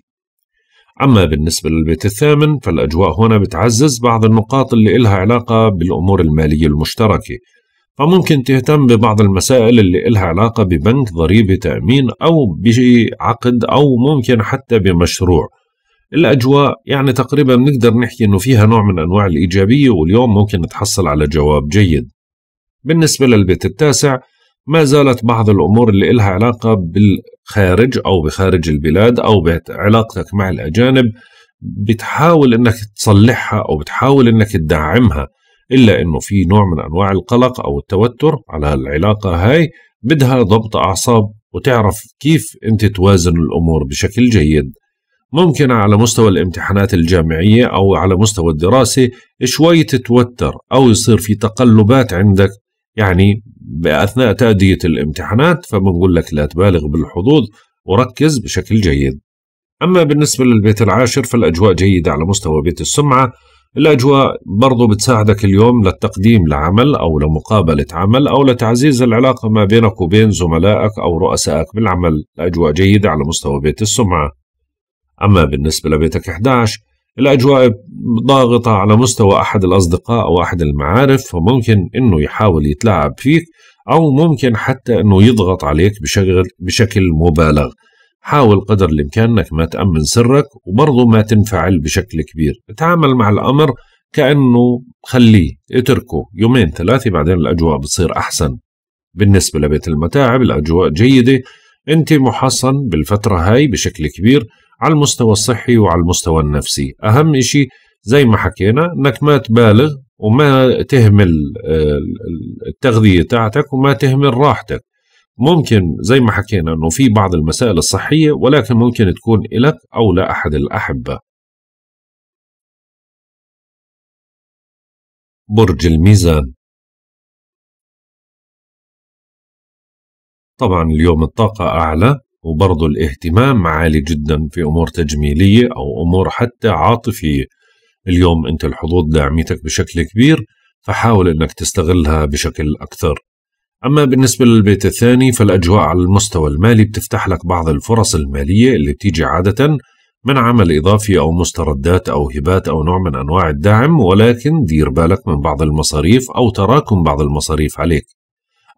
أما بالنسبة للبيت الثامن فالأجواء هنا بتعزز بعض النقاط اللي إلها علاقة بالأمور المالية المشتركة فممكن تهتم ببعض المسائل اللي إلها علاقة ببنك ضريبة تأمين أو بعقد أو ممكن حتى بمشروع الأجواء يعني تقريبا نقدر نحكي أنه فيها نوع من أنواع الإيجابية واليوم ممكن تحصل على جواب جيد بالنسبة للبيت التاسع ما زالت بعض الأمور اللي إلها علاقة بالخارج أو بخارج البلاد أو بعلاقتك مع الأجانب بتحاول إنك تصلحها أو بتحاول إنك تدعمها إلا إنه في نوع من أنواع القلق أو التوتر على العلاقة هاي بدها ضبط أعصاب وتعرف كيف أنت توازن الأمور بشكل جيد ممكن على مستوى الامتحانات الجامعية أو على مستوى الدراسة شوي تتوتر أو يصير في تقلبات عندك يعني اثناء تاديه الامتحانات فبنقول لك لا تبالغ بالحظوظ وركز بشكل جيد. اما بالنسبه للبيت العاشر فالاجواء جيده على مستوى بيت السمعه، الاجواء برضو بتساعدك اليوم للتقديم لعمل او لمقابله عمل او لتعزيز العلاقه ما بينك وبين زملائك او رؤسائك بالعمل، الاجواء جيده على مستوى بيت السمعه. اما بالنسبه لبيتك 11 الأجواء ضاغطة على مستوى أحد الأصدقاء أو أحد المعارف فممكن أنه يحاول يتلاعب فيك أو ممكن حتى أنه يضغط عليك بشكل, بشكل مبالغ حاول قدر الإمكان أنك ما تأمن سرك وبرضه ما تنفعل بشكل كبير تعامل مع الأمر كأنه خليه اتركه يومين ثلاثة بعدين الأجواء بتصير أحسن بالنسبة لبيت المتاعب الأجواء جيدة أنت محصن بالفترة هاي بشكل كبير على المستوى الصحي وعلى المستوى النفسي أهم شيء زي ما حكينا أنك ما تبالغ وما تهمل آه، التغذية تاعتك وما تهمل راحتك ممكن زي ما حكينا أنه في بعض المسائل الصحية ولكن ممكن تكون إلك أو لأحد الأحبة برج الميزان طبعا اليوم الطاقة أعلى وبرضه الاهتمام عالي جدا في امور تجميليه او امور حتى عاطفيه اليوم انت الحظوظ داعمتك بشكل كبير فحاول انك تستغلها بشكل اكثر اما بالنسبه للبيت الثاني فالاجواء على المستوى المالي بتفتح لك بعض الفرص الماليه اللي بتيجي عاده من عمل اضافي او مستردات او هبات او نوع من انواع الدعم ولكن دير بالك من بعض المصاريف او تراكم بعض المصاريف عليك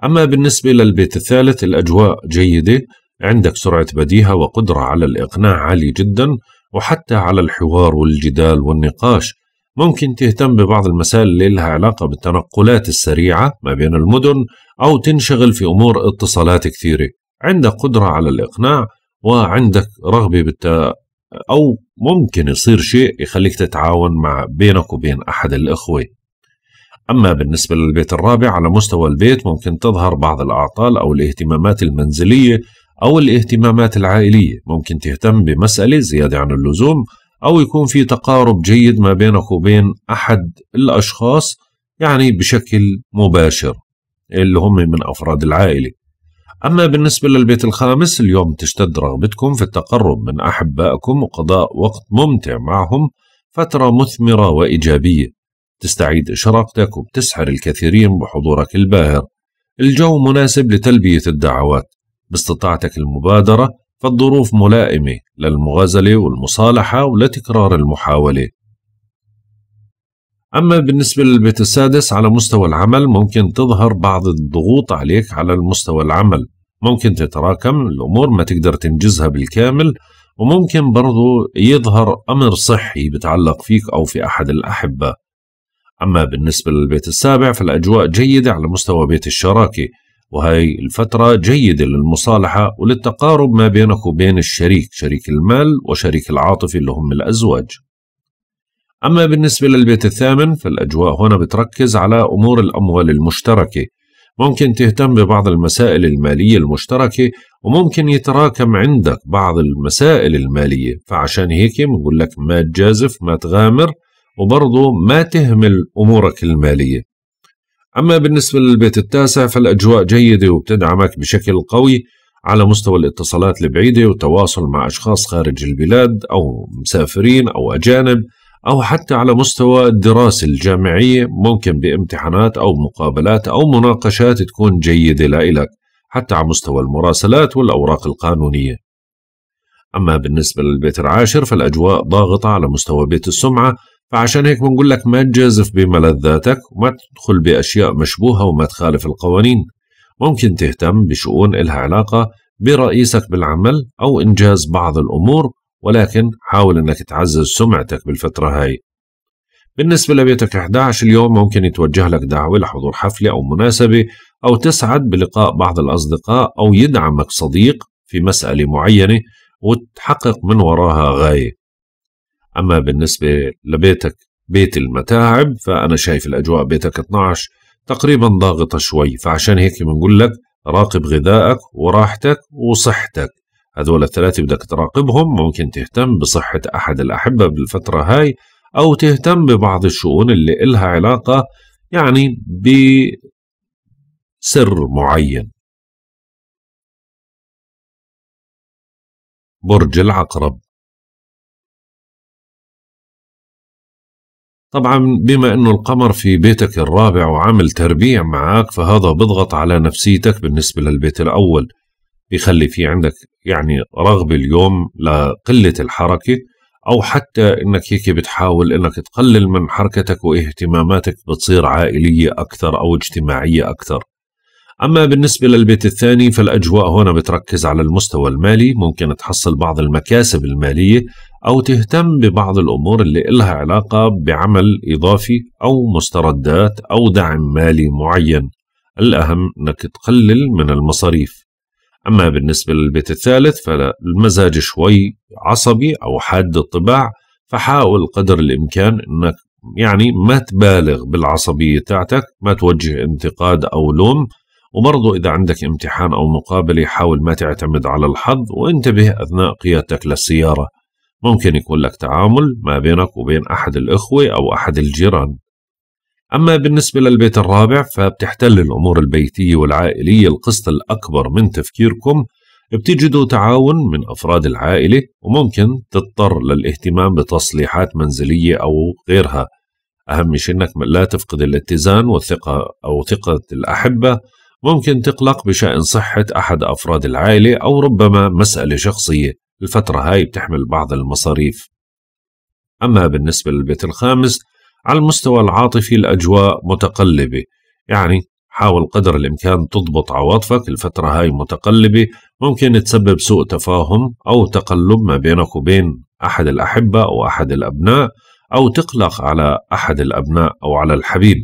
اما بالنسبه للبيت الثالث الاجواء جيده عندك سرعة بديهة وقدرة على الإقناع عالي جدا وحتى على الحوار والجدال والنقاش ممكن تهتم ببعض المسائل اللي لها علاقة بالتنقلات السريعة ما بين المدن أو تنشغل في أمور اتصالات كثيرة عندك قدرة على الإقناع وعندك رغبة بالت... أو ممكن يصير شيء يخليك تتعاون مع بينك وبين أحد الإخوة أما بالنسبة للبيت الرابع على مستوى البيت ممكن تظهر بعض الأعطال أو الاهتمامات المنزلية أو الاهتمامات العائلية ممكن تهتم بمسألة زيادة عن اللزوم أو يكون في تقارب جيد ما بينك وبين أحد الأشخاص يعني بشكل مباشر اللي هم من أفراد العائلة أما بالنسبة للبيت الخامس اليوم تشتد رغبتكم في التقرب من أحبائكم وقضاء وقت ممتع معهم فترة مثمرة وإيجابية تستعيد إشراقتك وبتسحر الكثيرين بحضورك الباهر الجو مناسب لتلبية الدعوات باستطاعتك المبادرة فالظروف ملائمة للمغازلة والمصالحة ولتكرار المحاولة أما بالنسبة للبيت السادس على مستوى العمل ممكن تظهر بعض الضغوط عليك على المستوى العمل ممكن تتراكم الأمور ما تقدر تنجزها بالكامل وممكن برضو يظهر أمر صحي بتعلق فيك أو في أحد الأحبة أما بالنسبة للبيت السابع فالأجواء جيدة على مستوى بيت الشراكة وهي الفترة جيدة للمصالحة وللتقارب ما بينك وبين الشريك شريك المال وشريك العاطفي اللي هم الأزواج أما بالنسبة للبيت الثامن فالأجواء هنا بتركز على أمور الأموال المشتركة ممكن تهتم ببعض المسائل المالية المشتركة وممكن يتراكم عندك بعض المسائل المالية فعشان هيك بنقول لك ما تجازف ما تغامر وبرضه ما تهمل أمورك المالية أما بالنسبة للبيت التاسع فالأجواء جيدة وبتدعمك بشكل قوي على مستوى الاتصالات البعيدة والتواصل مع أشخاص خارج البلاد أو مسافرين أو أجانب أو حتى على مستوى الدراسة الجامعية ممكن بامتحانات أو مقابلات أو مناقشات تكون جيدة لإلك حتى على مستوى المراسلات والأوراق القانونية أما بالنسبة للبيت العاشر فالأجواء ضاغطة على مستوى بيت السمعة فعشان هيك بنقول لك ما تجازف بملذاتك وما تدخل بأشياء مشبوهة وما تخالف القوانين ممكن تهتم بشؤون إلها علاقة برئيسك بالعمل أو إنجاز بعض الأمور ولكن حاول أنك تعزز سمعتك بالفترة هاي بالنسبة لبيتك 11 اليوم ممكن يتوجه لك دعوة لحضور حفلة أو مناسبة أو تسعد بلقاء بعض الأصدقاء أو يدعمك صديق في مسألة معينة وتحقق من وراها غاية أما بالنسبة لبيتك بيت المتاعب فأنا شايف الأجواء بيتك 12 تقريبا ضاغطة شوي فعشان هيك بنقول لك راقب غذائك وراحتك وصحتك هذول الثلاثة بدك تراقبهم ممكن تهتم بصحة أحد الأحبة بالفترة هاي أو تهتم ببعض الشؤون اللي إلها علاقة يعني بسر معين برج العقرب طبعا بما انه القمر في بيتك الرابع وعامل تربيع معك فهذا بضغط على نفسيتك بالنسبة للبيت الاول بيخلي في عندك يعني رغبة اليوم لقلة الحركة او حتى انك هيك بتحاول انك تقلل من حركتك واهتماماتك بتصير عائلية اكثر او اجتماعية اكثر أما بالنسبة للبيت الثاني فالأجواء هنا بتركز على المستوى المالي ممكن تحصل بعض المكاسب المالية أو تهتم ببعض الأمور اللي إلها علاقة بعمل إضافي أو مستردات أو دعم مالي معين الأهم أنك تقلل من المصاريف أما بالنسبة للبيت الثالث فالمزاج شوي عصبي أو حاد الطباع فحاول قدر الإمكان أنك يعني ما تبالغ بالعصبية تاعتك ما توجه انتقاد أو لوم وبرضه إذا عندك امتحان أو مقابلة حاول ما تعتمد على الحظ وانتبه أثناء قيادتك للسيارة ممكن يكون لك تعامل ما بينك وبين أحد الإخوة أو أحد الجيران أما بالنسبة للبيت الرابع فبتحتل الأمور البيتية والعائلية القسط الأكبر من تفكيركم بتجدوا تعاون من أفراد العائلة وممكن تضطر للاهتمام بتصليحات منزلية أو غيرها أهم شيء أنك لا تفقد الاتزان والثقة أو ثقة الأحبة ممكن تقلق بشأن صحة أحد أفراد العائلة أو ربما مسألة شخصية الفترة هاي بتحمل بعض المصاريف أما بالنسبة للبيت الخامس على المستوى العاطفي الأجواء متقلبة يعني حاول قدر الإمكان تضبط عواطفك الفترة هاي متقلبة ممكن تسبب سوء تفاهم أو تقلب ما بينك وبين أحد الأحبة أو أحد الأبناء أو تقلق على أحد الأبناء أو على الحبيب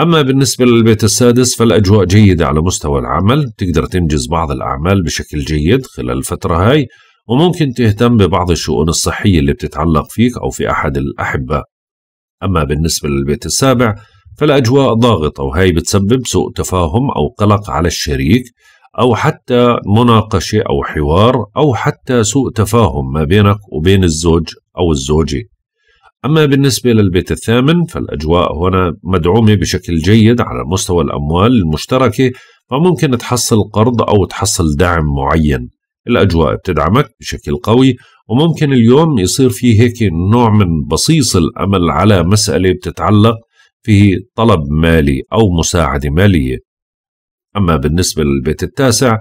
أما بالنسبة للبيت السادس فالأجواء جيدة على مستوى العمل تقدر تنجز بعض الأعمال بشكل جيد خلال الفترة هاي وممكن تهتم ببعض الشؤون الصحية اللي بتتعلق فيك أو في أحد الأحبة أما بالنسبة للبيت السابع فالأجواء ضاغطة وهي بتسبب سوء تفاهم أو قلق على الشريك أو حتى مناقشة أو حوار أو حتى سوء تفاهم ما بينك وبين الزوج أو الزوجة أما بالنسبة للبيت الثامن فالأجواء هنا مدعومة بشكل جيد على مستوى الأموال المشتركة فممكن تحصل قرض أو تحصل دعم معين الأجواء بتدعمك بشكل قوي وممكن اليوم يصير في هيك نوع من بصيص الأمل على مسألة بتتعلق في طلب مالي أو مساعدة مالية أما بالنسبة للبيت التاسع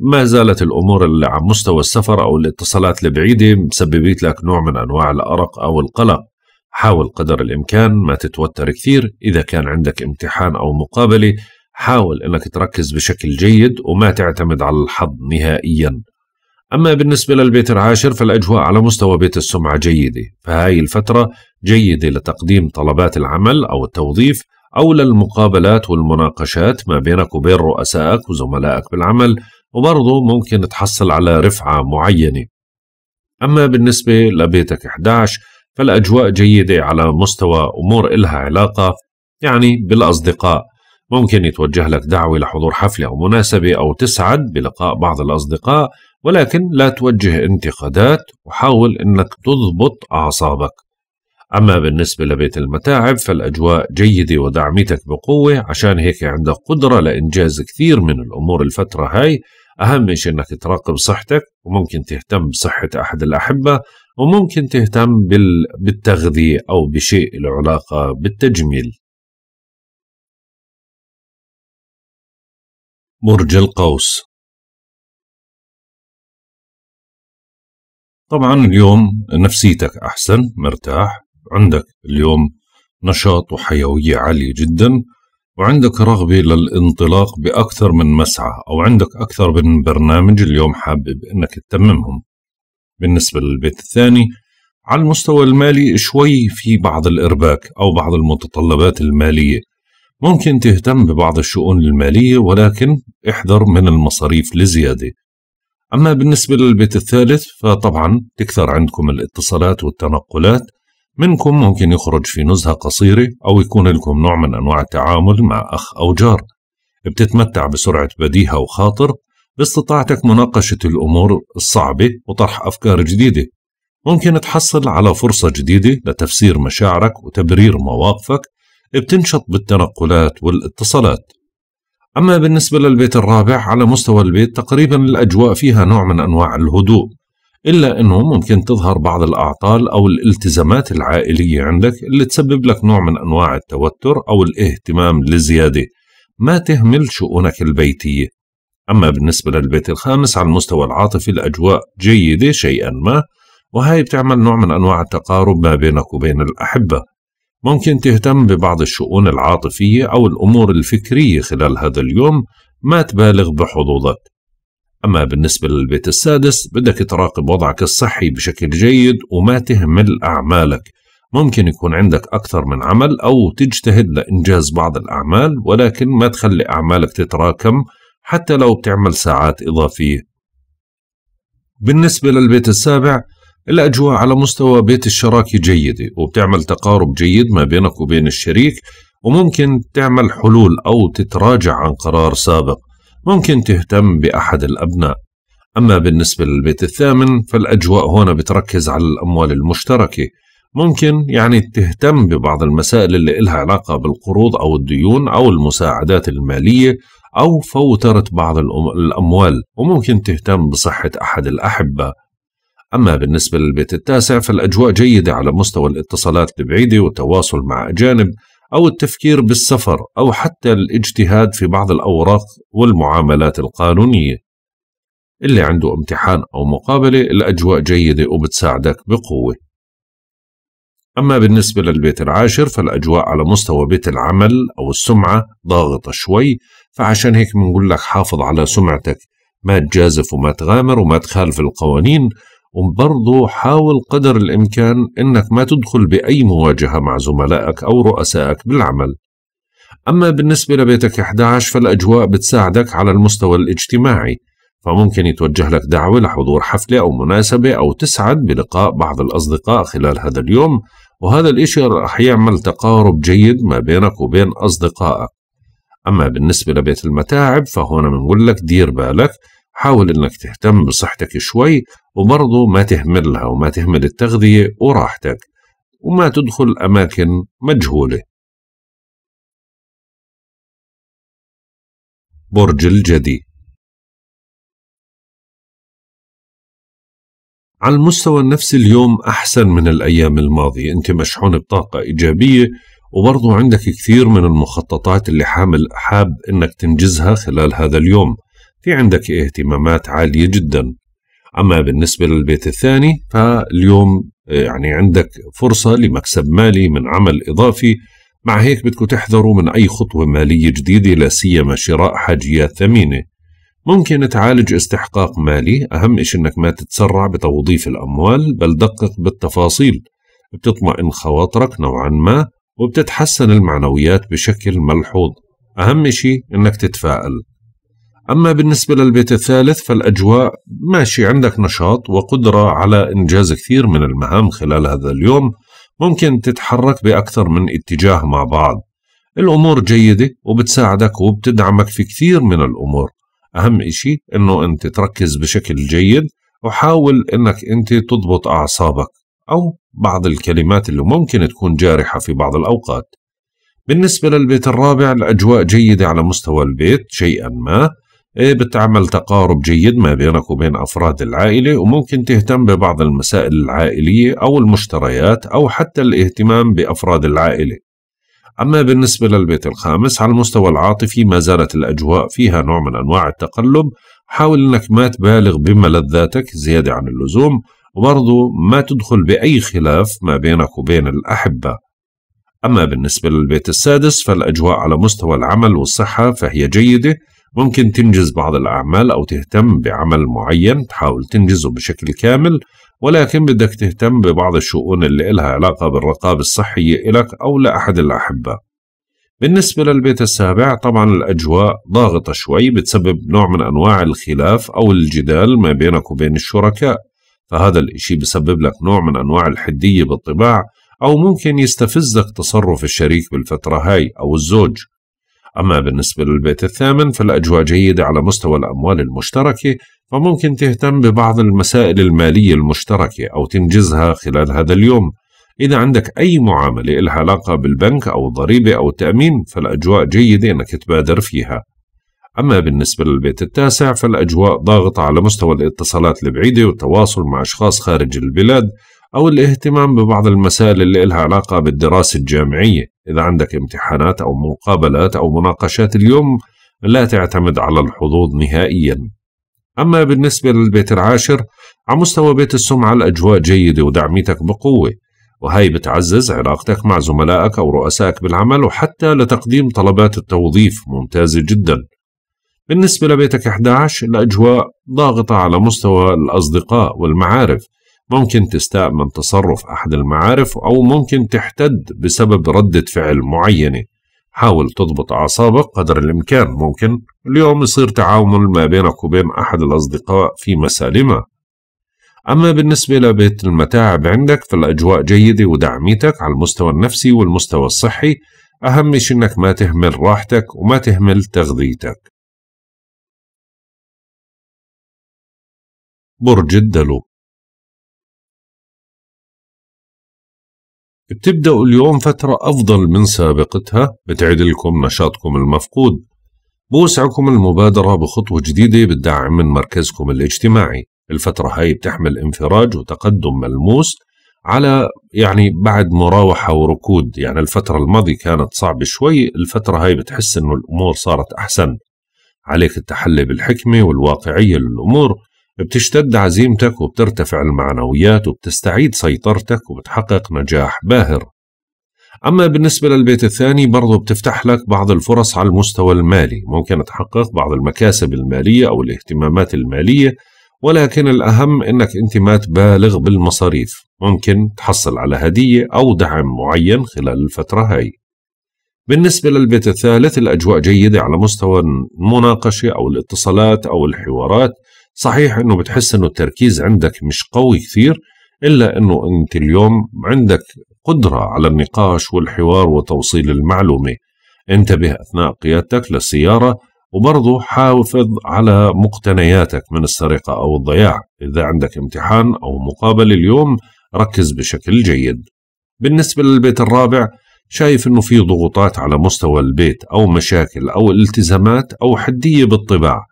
ما زالت الأمور اللي على مستوى السفر أو الاتصالات البعيدة مسببت لك نوع من أنواع الأرق أو القلق حاول قدر الإمكان ما تتوتر كثير إذا كان عندك امتحان أو مقابلة حاول أنك تركز بشكل جيد وما تعتمد على الحظ نهائياً أما بالنسبة للبيت العاشر فالأجواء على مستوى بيت السمعة جيدة فهاي الفترة جيدة لتقديم طلبات العمل أو التوظيف أو للمقابلات والمناقشات ما بينك وبين رؤسائك وزملائك بالعمل وبرضه ممكن تحصل على رفعة معينة أما بالنسبة لبيتك 11 فالأجواء جيدة على مستوى أمور إلها علاقة يعني بالأصدقاء ممكن يتوجه لك دعوة لحضور حفلة أو مناسبة أو تسعد بلقاء بعض الأصدقاء ولكن لا توجه انتقادات وحاول أنك تضبط أعصابك أما بالنسبة لبيت المتاعب فالأجواء جيدة ودعمتك بقوة عشان هيك عندك قدرة لإنجاز كثير من الأمور الفترة هاي أهم شيء أنك تراقب صحتك وممكن تهتم بصحة أحد الأحبة وممكن تهتم بالتغذية أو بشيء له علاقة بالتجميل برج القوس طبعا اليوم نفسيتك أحسن مرتاح عندك اليوم نشاط وحيوية عالية جدا وعندك رغبة للانطلاق بأكثر من مسعى أو عندك أكثر من برنامج اليوم حابب أنك تتممهم بالنسبة للبيت الثاني على المستوى المالي شوي في بعض الإرباك أو بعض المتطلبات المالية ممكن تهتم ببعض الشؤون المالية ولكن احذر من المصاريف لزيادة أما بالنسبة للبيت الثالث فطبعا تكثر عندكم الاتصالات والتنقلات منكم ممكن يخرج في نزهة قصيرة أو يكون لكم نوع من أنواع التعامل مع أخ أو جار بتتمتع بسرعة بديهة وخاطر باستطاعتك مناقشة الأمور الصعبة وطرح أفكار جديدة ممكن تحصل على فرصة جديدة لتفسير مشاعرك وتبرير مواقفك بتنشط بالتنقلات والاتصالات أما بالنسبة للبيت الرابع على مستوى البيت تقريبا الأجواء فيها نوع من أنواع الهدوء إلا أنه ممكن تظهر بعض الأعطال أو الالتزامات العائلية عندك اللي تسبب لك نوع من أنواع التوتر أو الاهتمام لزيادة ما تهمل شؤونك البيتية أما بالنسبة للبيت الخامس على المستوى العاطفي الأجواء جيدة شيئا ما وهي بتعمل نوع من أنواع التقارب ما بينك وبين الأحبة ممكن تهتم ببعض الشؤون العاطفية أو الأمور الفكرية خلال هذا اليوم ما تبالغ بحظوظك أما بالنسبة للبيت السادس بدك تراقب وضعك الصحي بشكل جيد وما تهمل أعمالك ممكن يكون عندك أكثر من عمل أو تجتهد لإنجاز بعض الأعمال ولكن ما تخلي أعمالك تتراكم حتى لو بتعمل ساعات إضافية بالنسبة للبيت السابع الأجواء على مستوى بيت الشراكة جيدة وبتعمل تقارب جيد ما بينك وبين الشريك وممكن تعمل حلول أو تتراجع عن قرار سابق ممكن تهتم بأحد الأبناء أما بالنسبة للبيت الثامن فالأجواء هنا بتركز على الأموال المشتركة ممكن يعني تهتم ببعض المسائل اللي إلها علاقة بالقروض أو الديون أو المساعدات المالية أو فوترة بعض الأموال وممكن تهتم بصحة أحد الأحبة أما بالنسبة للبيت التاسع فالأجواء جيدة على مستوى الاتصالات البعيدة والتواصل مع أجانب أو التفكير بالسفر أو حتى الاجتهاد في بعض الأوراق والمعاملات القانونية اللي عنده امتحان أو مقابلة الأجواء جيدة وبتساعدك بقوة أما بالنسبة للبيت العاشر فالأجواء على مستوى بيت العمل أو السمعة ضاغطة شوي فعشان هيك بنقول لك حافظ على سمعتك ما تجازف وما تغامر وما تخالف القوانين وبرضه حاول قدر الإمكان إنك ما تدخل بأي مواجهة مع زملائك أو رؤسائك بالعمل أما بالنسبة لبيتك 11 فالأجواء بتساعدك على المستوى الاجتماعي فممكن يتوجه لك دعوة لحضور حفلة أو مناسبة أو تسعد بلقاء بعض الأصدقاء خلال هذا اليوم وهذا الإشي رح يعمل تقارب جيد ما بينك وبين أصدقائك أما بالنسبة لبيت المتاعب فهون بنقول لك دير بالك حاول انك تهتم بصحتك شوي وبرضه ما تهملها وما تهمل التغذية وراحتك وما تدخل أماكن مجهولة برج الجدي على المستوى النفسي اليوم أحسن من الأيام الماضية أنت مشحون بطاقة إيجابية وبرضو عندك كثير من المخططات اللي حامل حاب أنك تنجزها خلال هذا اليوم في عندك اهتمامات عالية جدا أما بالنسبة للبيت الثاني فاليوم آه، يعني عندك فرصة لمكسب مالي من عمل إضافي مع هيك بدكم تحذروا من أي خطوة مالية جديدة لا سيما شراء حاجيات ثمينة ممكن تعالج استحقاق مالي أهم إش أنك ما تتسرع بتوظيف الأموال بل دقق بالتفاصيل بتطمئن خواطرك نوعا ما وبتتحسن المعنويات بشكل ملحوظ أهم إشي أنك تتفائل أما بالنسبة للبيت الثالث فالأجواء ماشي عندك نشاط وقدرة على إنجاز كثير من المهام خلال هذا اليوم ممكن تتحرك بأكثر من اتجاه مع بعض الأمور جيدة وبتساعدك وبتدعمك في كثير من الأمور أهم إشي أنه أنت تركز بشكل جيد وحاول أنك أنت تضبط أعصابك أو بعض الكلمات اللي ممكن تكون جارحة في بعض الأوقات بالنسبة للبيت الرابع الأجواء جيدة على مستوى البيت شيئا ما إيه، بتعمل تقارب جيد ما بينك وبين أفراد العائلة وممكن تهتم ببعض المسائل العائلية أو المشتريات أو حتى الاهتمام بأفراد العائلة أما بالنسبة للبيت الخامس على المستوى العاطفي ما زالت الأجواء فيها نوع من أنواع التقلب حاول أنك ما تبالغ بملذاتك زيادة عن اللزوم وبرضه ما تدخل بأي خلاف ما بينك وبين الأحبة أما بالنسبة للبيت السادس فالأجواء على مستوى العمل والصحة فهي جيدة ممكن تنجز بعض الأعمال أو تهتم بعمل معين تحاول تنجزه بشكل كامل ولكن بدك تهتم ببعض الشؤون اللي إلها علاقة بالرقابة الصحية إلك أو لأحد الأحبة بالنسبة للبيت السابع طبعا الأجواء ضاغطة شوي بتسبب نوع من أنواع الخلاف أو الجدال ما بينك وبين الشركاء فهذا الإشي بسبب لك نوع من أنواع الحدية بالطباع أو ممكن يستفزك تصرف الشريك بالفترة هاي أو الزوج أما بالنسبة للبيت الثامن فالأجواء جيدة على مستوى الأموال المشتركة فممكن تهتم ببعض المسائل المالية المشتركة أو تنجزها خلال هذا اليوم إذا عندك أي معاملة لها علاقة بالبنك أو الضريبة أو التأمين فالأجواء جيدة أنك تبادر فيها أما بالنسبة للبيت التاسع فالأجواء ضاغطة على مستوى الاتصالات البعيدة والتواصل مع أشخاص خارج البلاد أو الاهتمام ببعض المسائل اللي إلها علاقة بالدراسة الجامعية إذا عندك امتحانات أو مقابلات أو مناقشات اليوم لا تعتمد على الحظوظ نهائيا أما بالنسبة للبيت العاشر على مستوى بيت السمعة الأجواء جيدة ودعميتك بقوة وهي بتعزز علاقتك مع زملائك أو رؤسائك بالعمل وحتى لتقديم طلبات التوظيف ممتازة جدا بالنسبة لبيتك 11 الأجواء ضاغطة على مستوى الأصدقاء والمعارف ممكن تستاء من تصرف أحد المعارف أو ممكن تحتد بسبب ردة فعل معينة حاول تضبط أعصابك قدر الإمكان ممكن اليوم يصير تعامل ما بينك وبين أحد الأصدقاء في مسالمة أما بالنسبة لبيت المتاعب عندك فالأجواء جيدة ودعميتك على المستوى النفسي والمستوى الصحي أهم شيء أنك ما تهمل راحتك وما تهمل تغذيتك برج الدلو بتبدأوا اليوم فترة أفضل من سابقتها بتعدلكم نشاطكم المفقود بوسعكم المبادرة بخطوة جديدة بالدعم من مركزكم الاجتماعي الفترة هاي بتحمل انفراج وتقدم ملموس على يعني بعد مراوحة وركود يعني الفترة الماضية كانت صعبة شوي الفترة هاي بتحس انه الأمور صارت أحسن عليك التحلي بالحكمة والواقعية للأمور بتشتد عزيمتك وبترتفع المعنويات وبتستعيد سيطرتك وبتحقق نجاح باهر أما بالنسبة للبيت الثاني برضو بتفتح لك بعض الفرص على المستوى المالي ممكن تحقق بعض المكاسب المالية أو الاهتمامات المالية ولكن الأهم أنك أنت ما تبالغ بالمصاريف ممكن تحصل على هدية أو دعم معين خلال الفترة هاي بالنسبة للبيت الثالث الأجواء جيدة على مستوى المناقشة أو الاتصالات أو الحوارات صحيح انه بتحس انه التركيز عندك مش قوي كثير الا انه انت اليوم عندك قدره على النقاش والحوار وتوصيل المعلومه انتبه اثناء قيادتك للسياره وبرضه حافظ على مقتنياتك من السرقه او الضياع اذا عندك امتحان او مقابله اليوم ركز بشكل جيد بالنسبه للبيت الرابع شايف انه في ضغوطات على مستوى البيت او مشاكل او التزامات او حديه بالطباع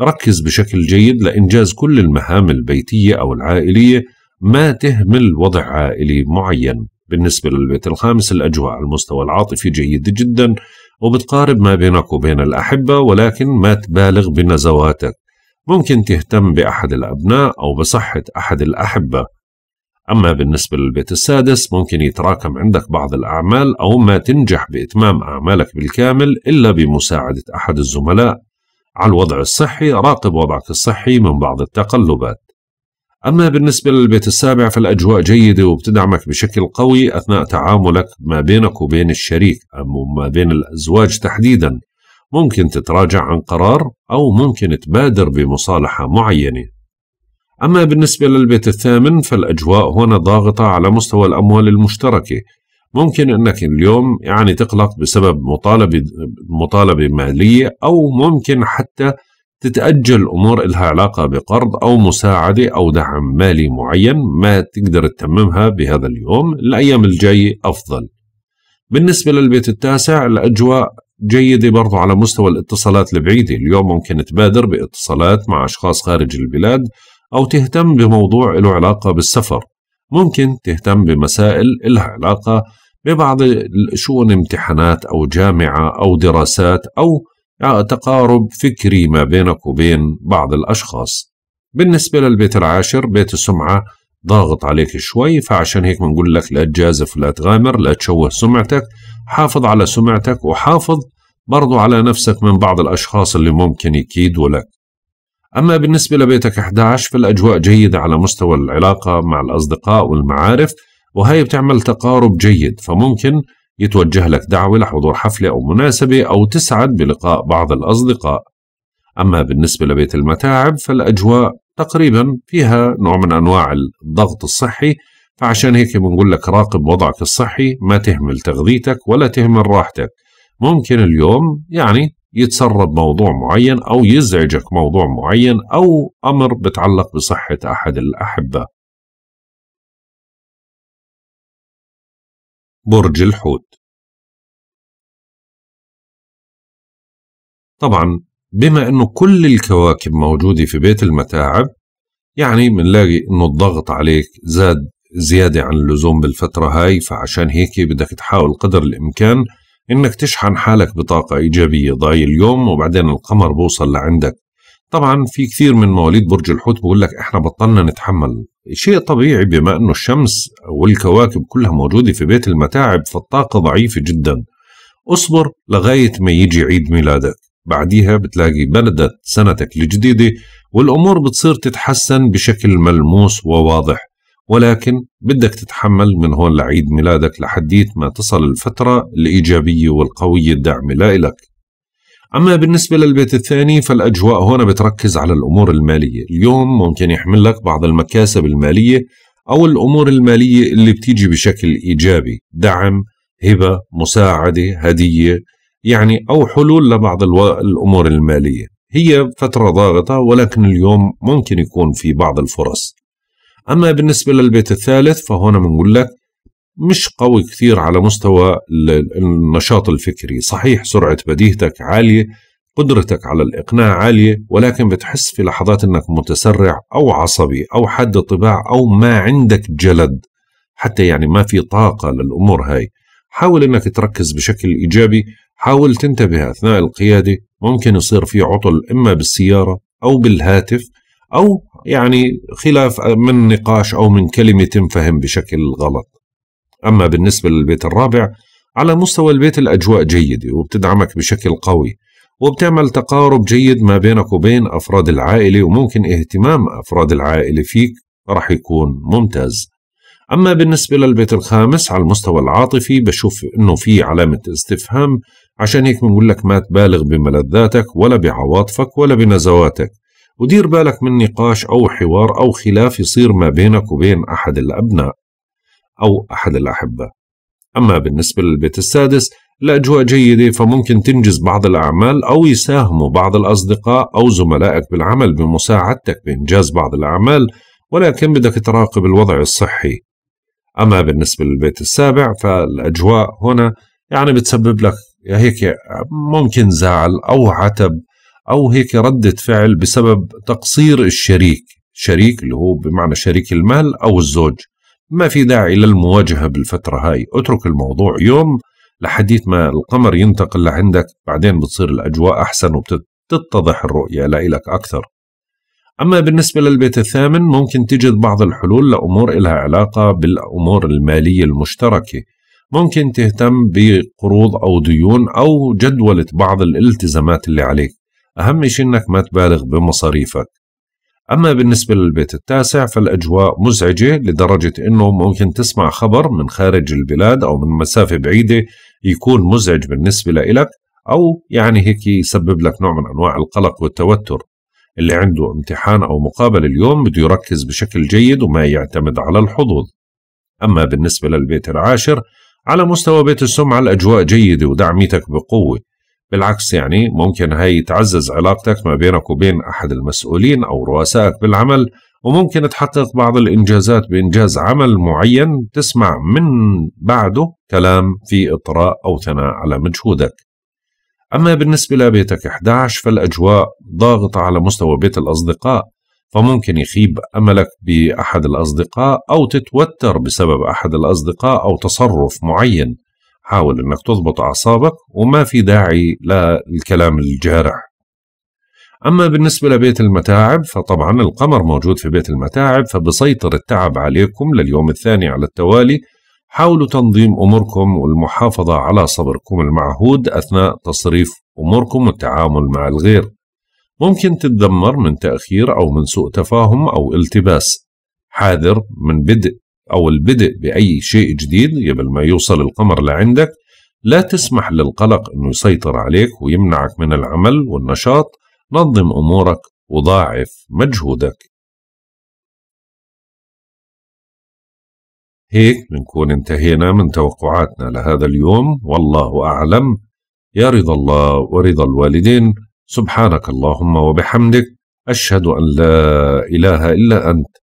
ركز بشكل جيد لإنجاز كل المهام البيتية أو العائلية ما تهمل وضع عائلي معين بالنسبة للبيت الخامس الأجواء على المستوى العاطفي جيدة جدا وبتقارب ما بينك وبين الأحبة ولكن ما تبالغ بنزواتك ممكن تهتم بأحد الأبناء أو بصحة أحد الأحبة أما بالنسبة للبيت السادس ممكن يتراكم عندك بعض الأعمال أو ما تنجح بإتمام أعمالك بالكامل إلا بمساعدة أحد الزملاء على الوضع الصحي راقب وضعك الصحي من بعض التقلبات أما بالنسبة للبيت السابع فالأجواء جيدة وبتدعمك بشكل قوي أثناء تعاملك ما بينك وبين الشريك أو ما بين الأزواج تحديدا ممكن تتراجع عن قرار أو ممكن تبادر بمصالحة معينة أما بالنسبة للبيت الثامن فالأجواء هنا ضاغطة على مستوى الأموال المشتركة ممكن انك اليوم يعني تقلق بسبب مطالبه مطالبه ماليه او ممكن حتى تتأجل أمور إلها علاقة بقرض أو مساعدة أو دعم مالي معين ما تقدر تتممها بهذا اليوم الأيام الجاية أفضل بالنسبة للبيت التاسع الأجواء جيدة برضو على مستوى الاتصالات البعيدة اليوم ممكن تبادر باتصالات مع أشخاص خارج البلاد أو تهتم بموضوع له علاقة بالسفر ممكن تهتم بمسائل إلها علاقة ببعض شؤون امتحانات أو جامعة أو دراسات أو تقارب فكري ما بينك وبين بعض الأشخاص بالنسبة للبيت العاشر بيت السمعة ضاغط عليك شوي فعشان هيك بنقول لك لا تجازف لا تغامر لا تشوه سمعتك حافظ على سمعتك وحافظ برضو على نفسك من بعض الأشخاص اللي ممكن يكيدوا لك أما بالنسبة لبيتك 11 فالأجواء جيدة على مستوى العلاقة مع الأصدقاء والمعارف وهي بتعمل تقارب جيد فممكن يتوجه لك دعوة لحضور حفلة أو مناسبة أو تسعد بلقاء بعض الأصدقاء أما بالنسبة لبيت المتاعب فالأجواء تقريبا فيها نوع من أنواع الضغط الصحي فعشان هيك بنقول لك راقب وضعك الصحي ما تهمل تغذيتك ولا تهمل راحتك ممكن اليوم يعني يتسرب موضوع معين أو يزعجك موضوع معين أو أمر بتعلق بصحة أحد الأحبة برج الحوت طبعا بما أنه كل الكواكب موجودة في بيت المتاعب يعني بنلاقي أنه الضغط عليك زاد زيادة عن اللزوم بالفترة هاي فعشان هيك بدك تحاول قدر الإمكان انك تشحن حالك بطاقه ايجابيه ضاي اليوم وبعدين القمر بوصل لعندك طبعا في كثير من مواليد برج الحوت بقول لك احنا بطلنا نتحمل شيء طبيعي بما انه الشمس والكواكب كلها موجوده في بيت المتاعب فالطاقه ضعيفه جدا اصبر لغايه ما يجي عيد ميلادك بعديها بتلاقي بلدت سنتك الجديده والامور بتصير تتحسن بشكل ملموس وواضح ولكن بدك تتحمل من هون لعيد ميلادك لحديت ما تصل الفترة الإيجابية والقوية الداعمة لا إلك أما بالنسبة للبيت الثاني فالأجواء هنا بتركز على الأمور المالية اليوم ممكن يحمل لك بعض المكاسب المالية أو الأمور المالية اللي بتيجي بشكل إيجابي دعم هبة مساعدة هدية يعني أو حلول لبعض الأمور المالية هي فترة ضاغطة ولكن اليوم ممكن يكون في بعض الفرص أما بالنسبة للبيت الثالث فهنا بنقول لك مش قوي كثير على مستوى النشاط الفكري صحيح سرعة بديهتك عالية قدرتك على الإقناع عالية ولكن بتحس في لحظات أنك متسرع أو عصبي أو حد طباع أو ما عندك جلد حتى يعني ما في طاقة للأمور هاي حاول أنك تركز بشكل إيجابي حاول تنتبه أثناء القيادة ممكن يصير في عطل إما بالسيارة أو بالهاتف أو يعني خلاف من نقاش أو من كلمة تنفهم بشكل غلط أما بالنسبة للبيت الرابع على مستوى البيت الأجواء جيدة وبتدعمك بشكل قوي وبتعمل تقارب جيد ما بينك وبين أفراد العائلة وممكن اهتمام أفراد العائلة فيك راح يكون ممتاز أما بالنسبة للبيت الخامس على المستوى العاطفي بشوف أنه في علامة استفهام عشان هيك بنقول لك ما تبالغ بملذاتك ولا بعواطفك ولا بنزواتك ودير بالك من نقاش أو حوار أو خلاف يصير ما بينك وبين أحد الأبناء أو أحد الأحبة أما بالنسبة للبيت السادس الأجواء جيدة فممكن تنجز بعض الأعمال أو يساهموا بعض الأصدقاء أو زملائك بالعمل بمساعدتك بإنجاز بعض الأعمال ولكن بدك تراقب الوضع الصحي أما بالنسبة للبيت السابع فالأجواء هنا يعني بتسبب لك هيك ممكن زعل أو عتب أو هيك ردة فعل بسبب تقصير الشريك شريك اللي هو بمعنى شريك المال أو الزوج ما في داعي للمواجهة بالفترة هاي اترك الموضوع يوم لحديت ما القمر ينتقل لعندك بعدين بتصير الأجواء أحسن وبتتضح الرؤية لإلك أكثر أما بالنسبة للبيت الثامن ممكن تجد بعض الحلول لأمور إلها علاقة بالأمور المالية المشتركة ممكن تهتم بقروض أو ديون أو جدولة بعض الالتزامات اللي عليك أهم شيء أنك ما تبالغ بمصاريفك أما بالنسبة للبيت التاسع فالأجواء مزعجة لدرجة أنه ممكن تسمع خبر من خارج البلاد أو من مسافة بعيدة يكون مزعج بالنسبة لإلك أو يعني هيك يسبب لك نوع من أنواع القلق والتوتر اللي عنده امتحان أو مقابلة اليوم بده يركز بشكل جيد وما يعتمد على الحظوظ أما بالنسبة للبيت العاشر على مستوى بيت السمعة الأجواء جيدة ودعميتك بقوة بالعكس يعني ممكن هاي تعزز علاقتك ما بينك وبين أحد المسؤولين أو رؤسائك بالعمل وممكن تحقق بعض الإنجازات بإنجاز عمل معين تسمع من بعده كلام في إطراء أو ثناء على مجهودك أما بالنسبة لبيتك 11 فالأجواء ضاغطة على مستوى بيت الأصدقاء فممكن يخيب أملك بأحد الأصدقاء أو تتوتر بسبب أحد الأصدقاء أو تصرف معين حاول انك تضبط اعصابك وما في داعي للكلام الجارح اما بالنسبه لبيت المتاعب فطبعا القمر موجود في بيت المتاعب فبسيطر التعب عليكم لليوم الثاني على التوالي حاولوا تنظيم اموركم والمحافظه على صبركم المعهود اثناء تصريف اموركم والتعامل مع الغير ممكن تتدمر من تاخير او من سوء تفاهم او التباس حاذر من بدء أو البدء بأي شيء جديد قبل ما يوصل القمر لعندك لا تسمح للقلق أنه يسيطر عليك ويمنعك من العمل والنشاط نظم أمورك وضاعف مجهودك هيك بنكون انتهينا من توقعاتنا لهذا اليوم والله أعلم يا رضا الله ورضا الوالدين سبحانك اللهم وبحمدك أشهد أن لا إله إلا أنت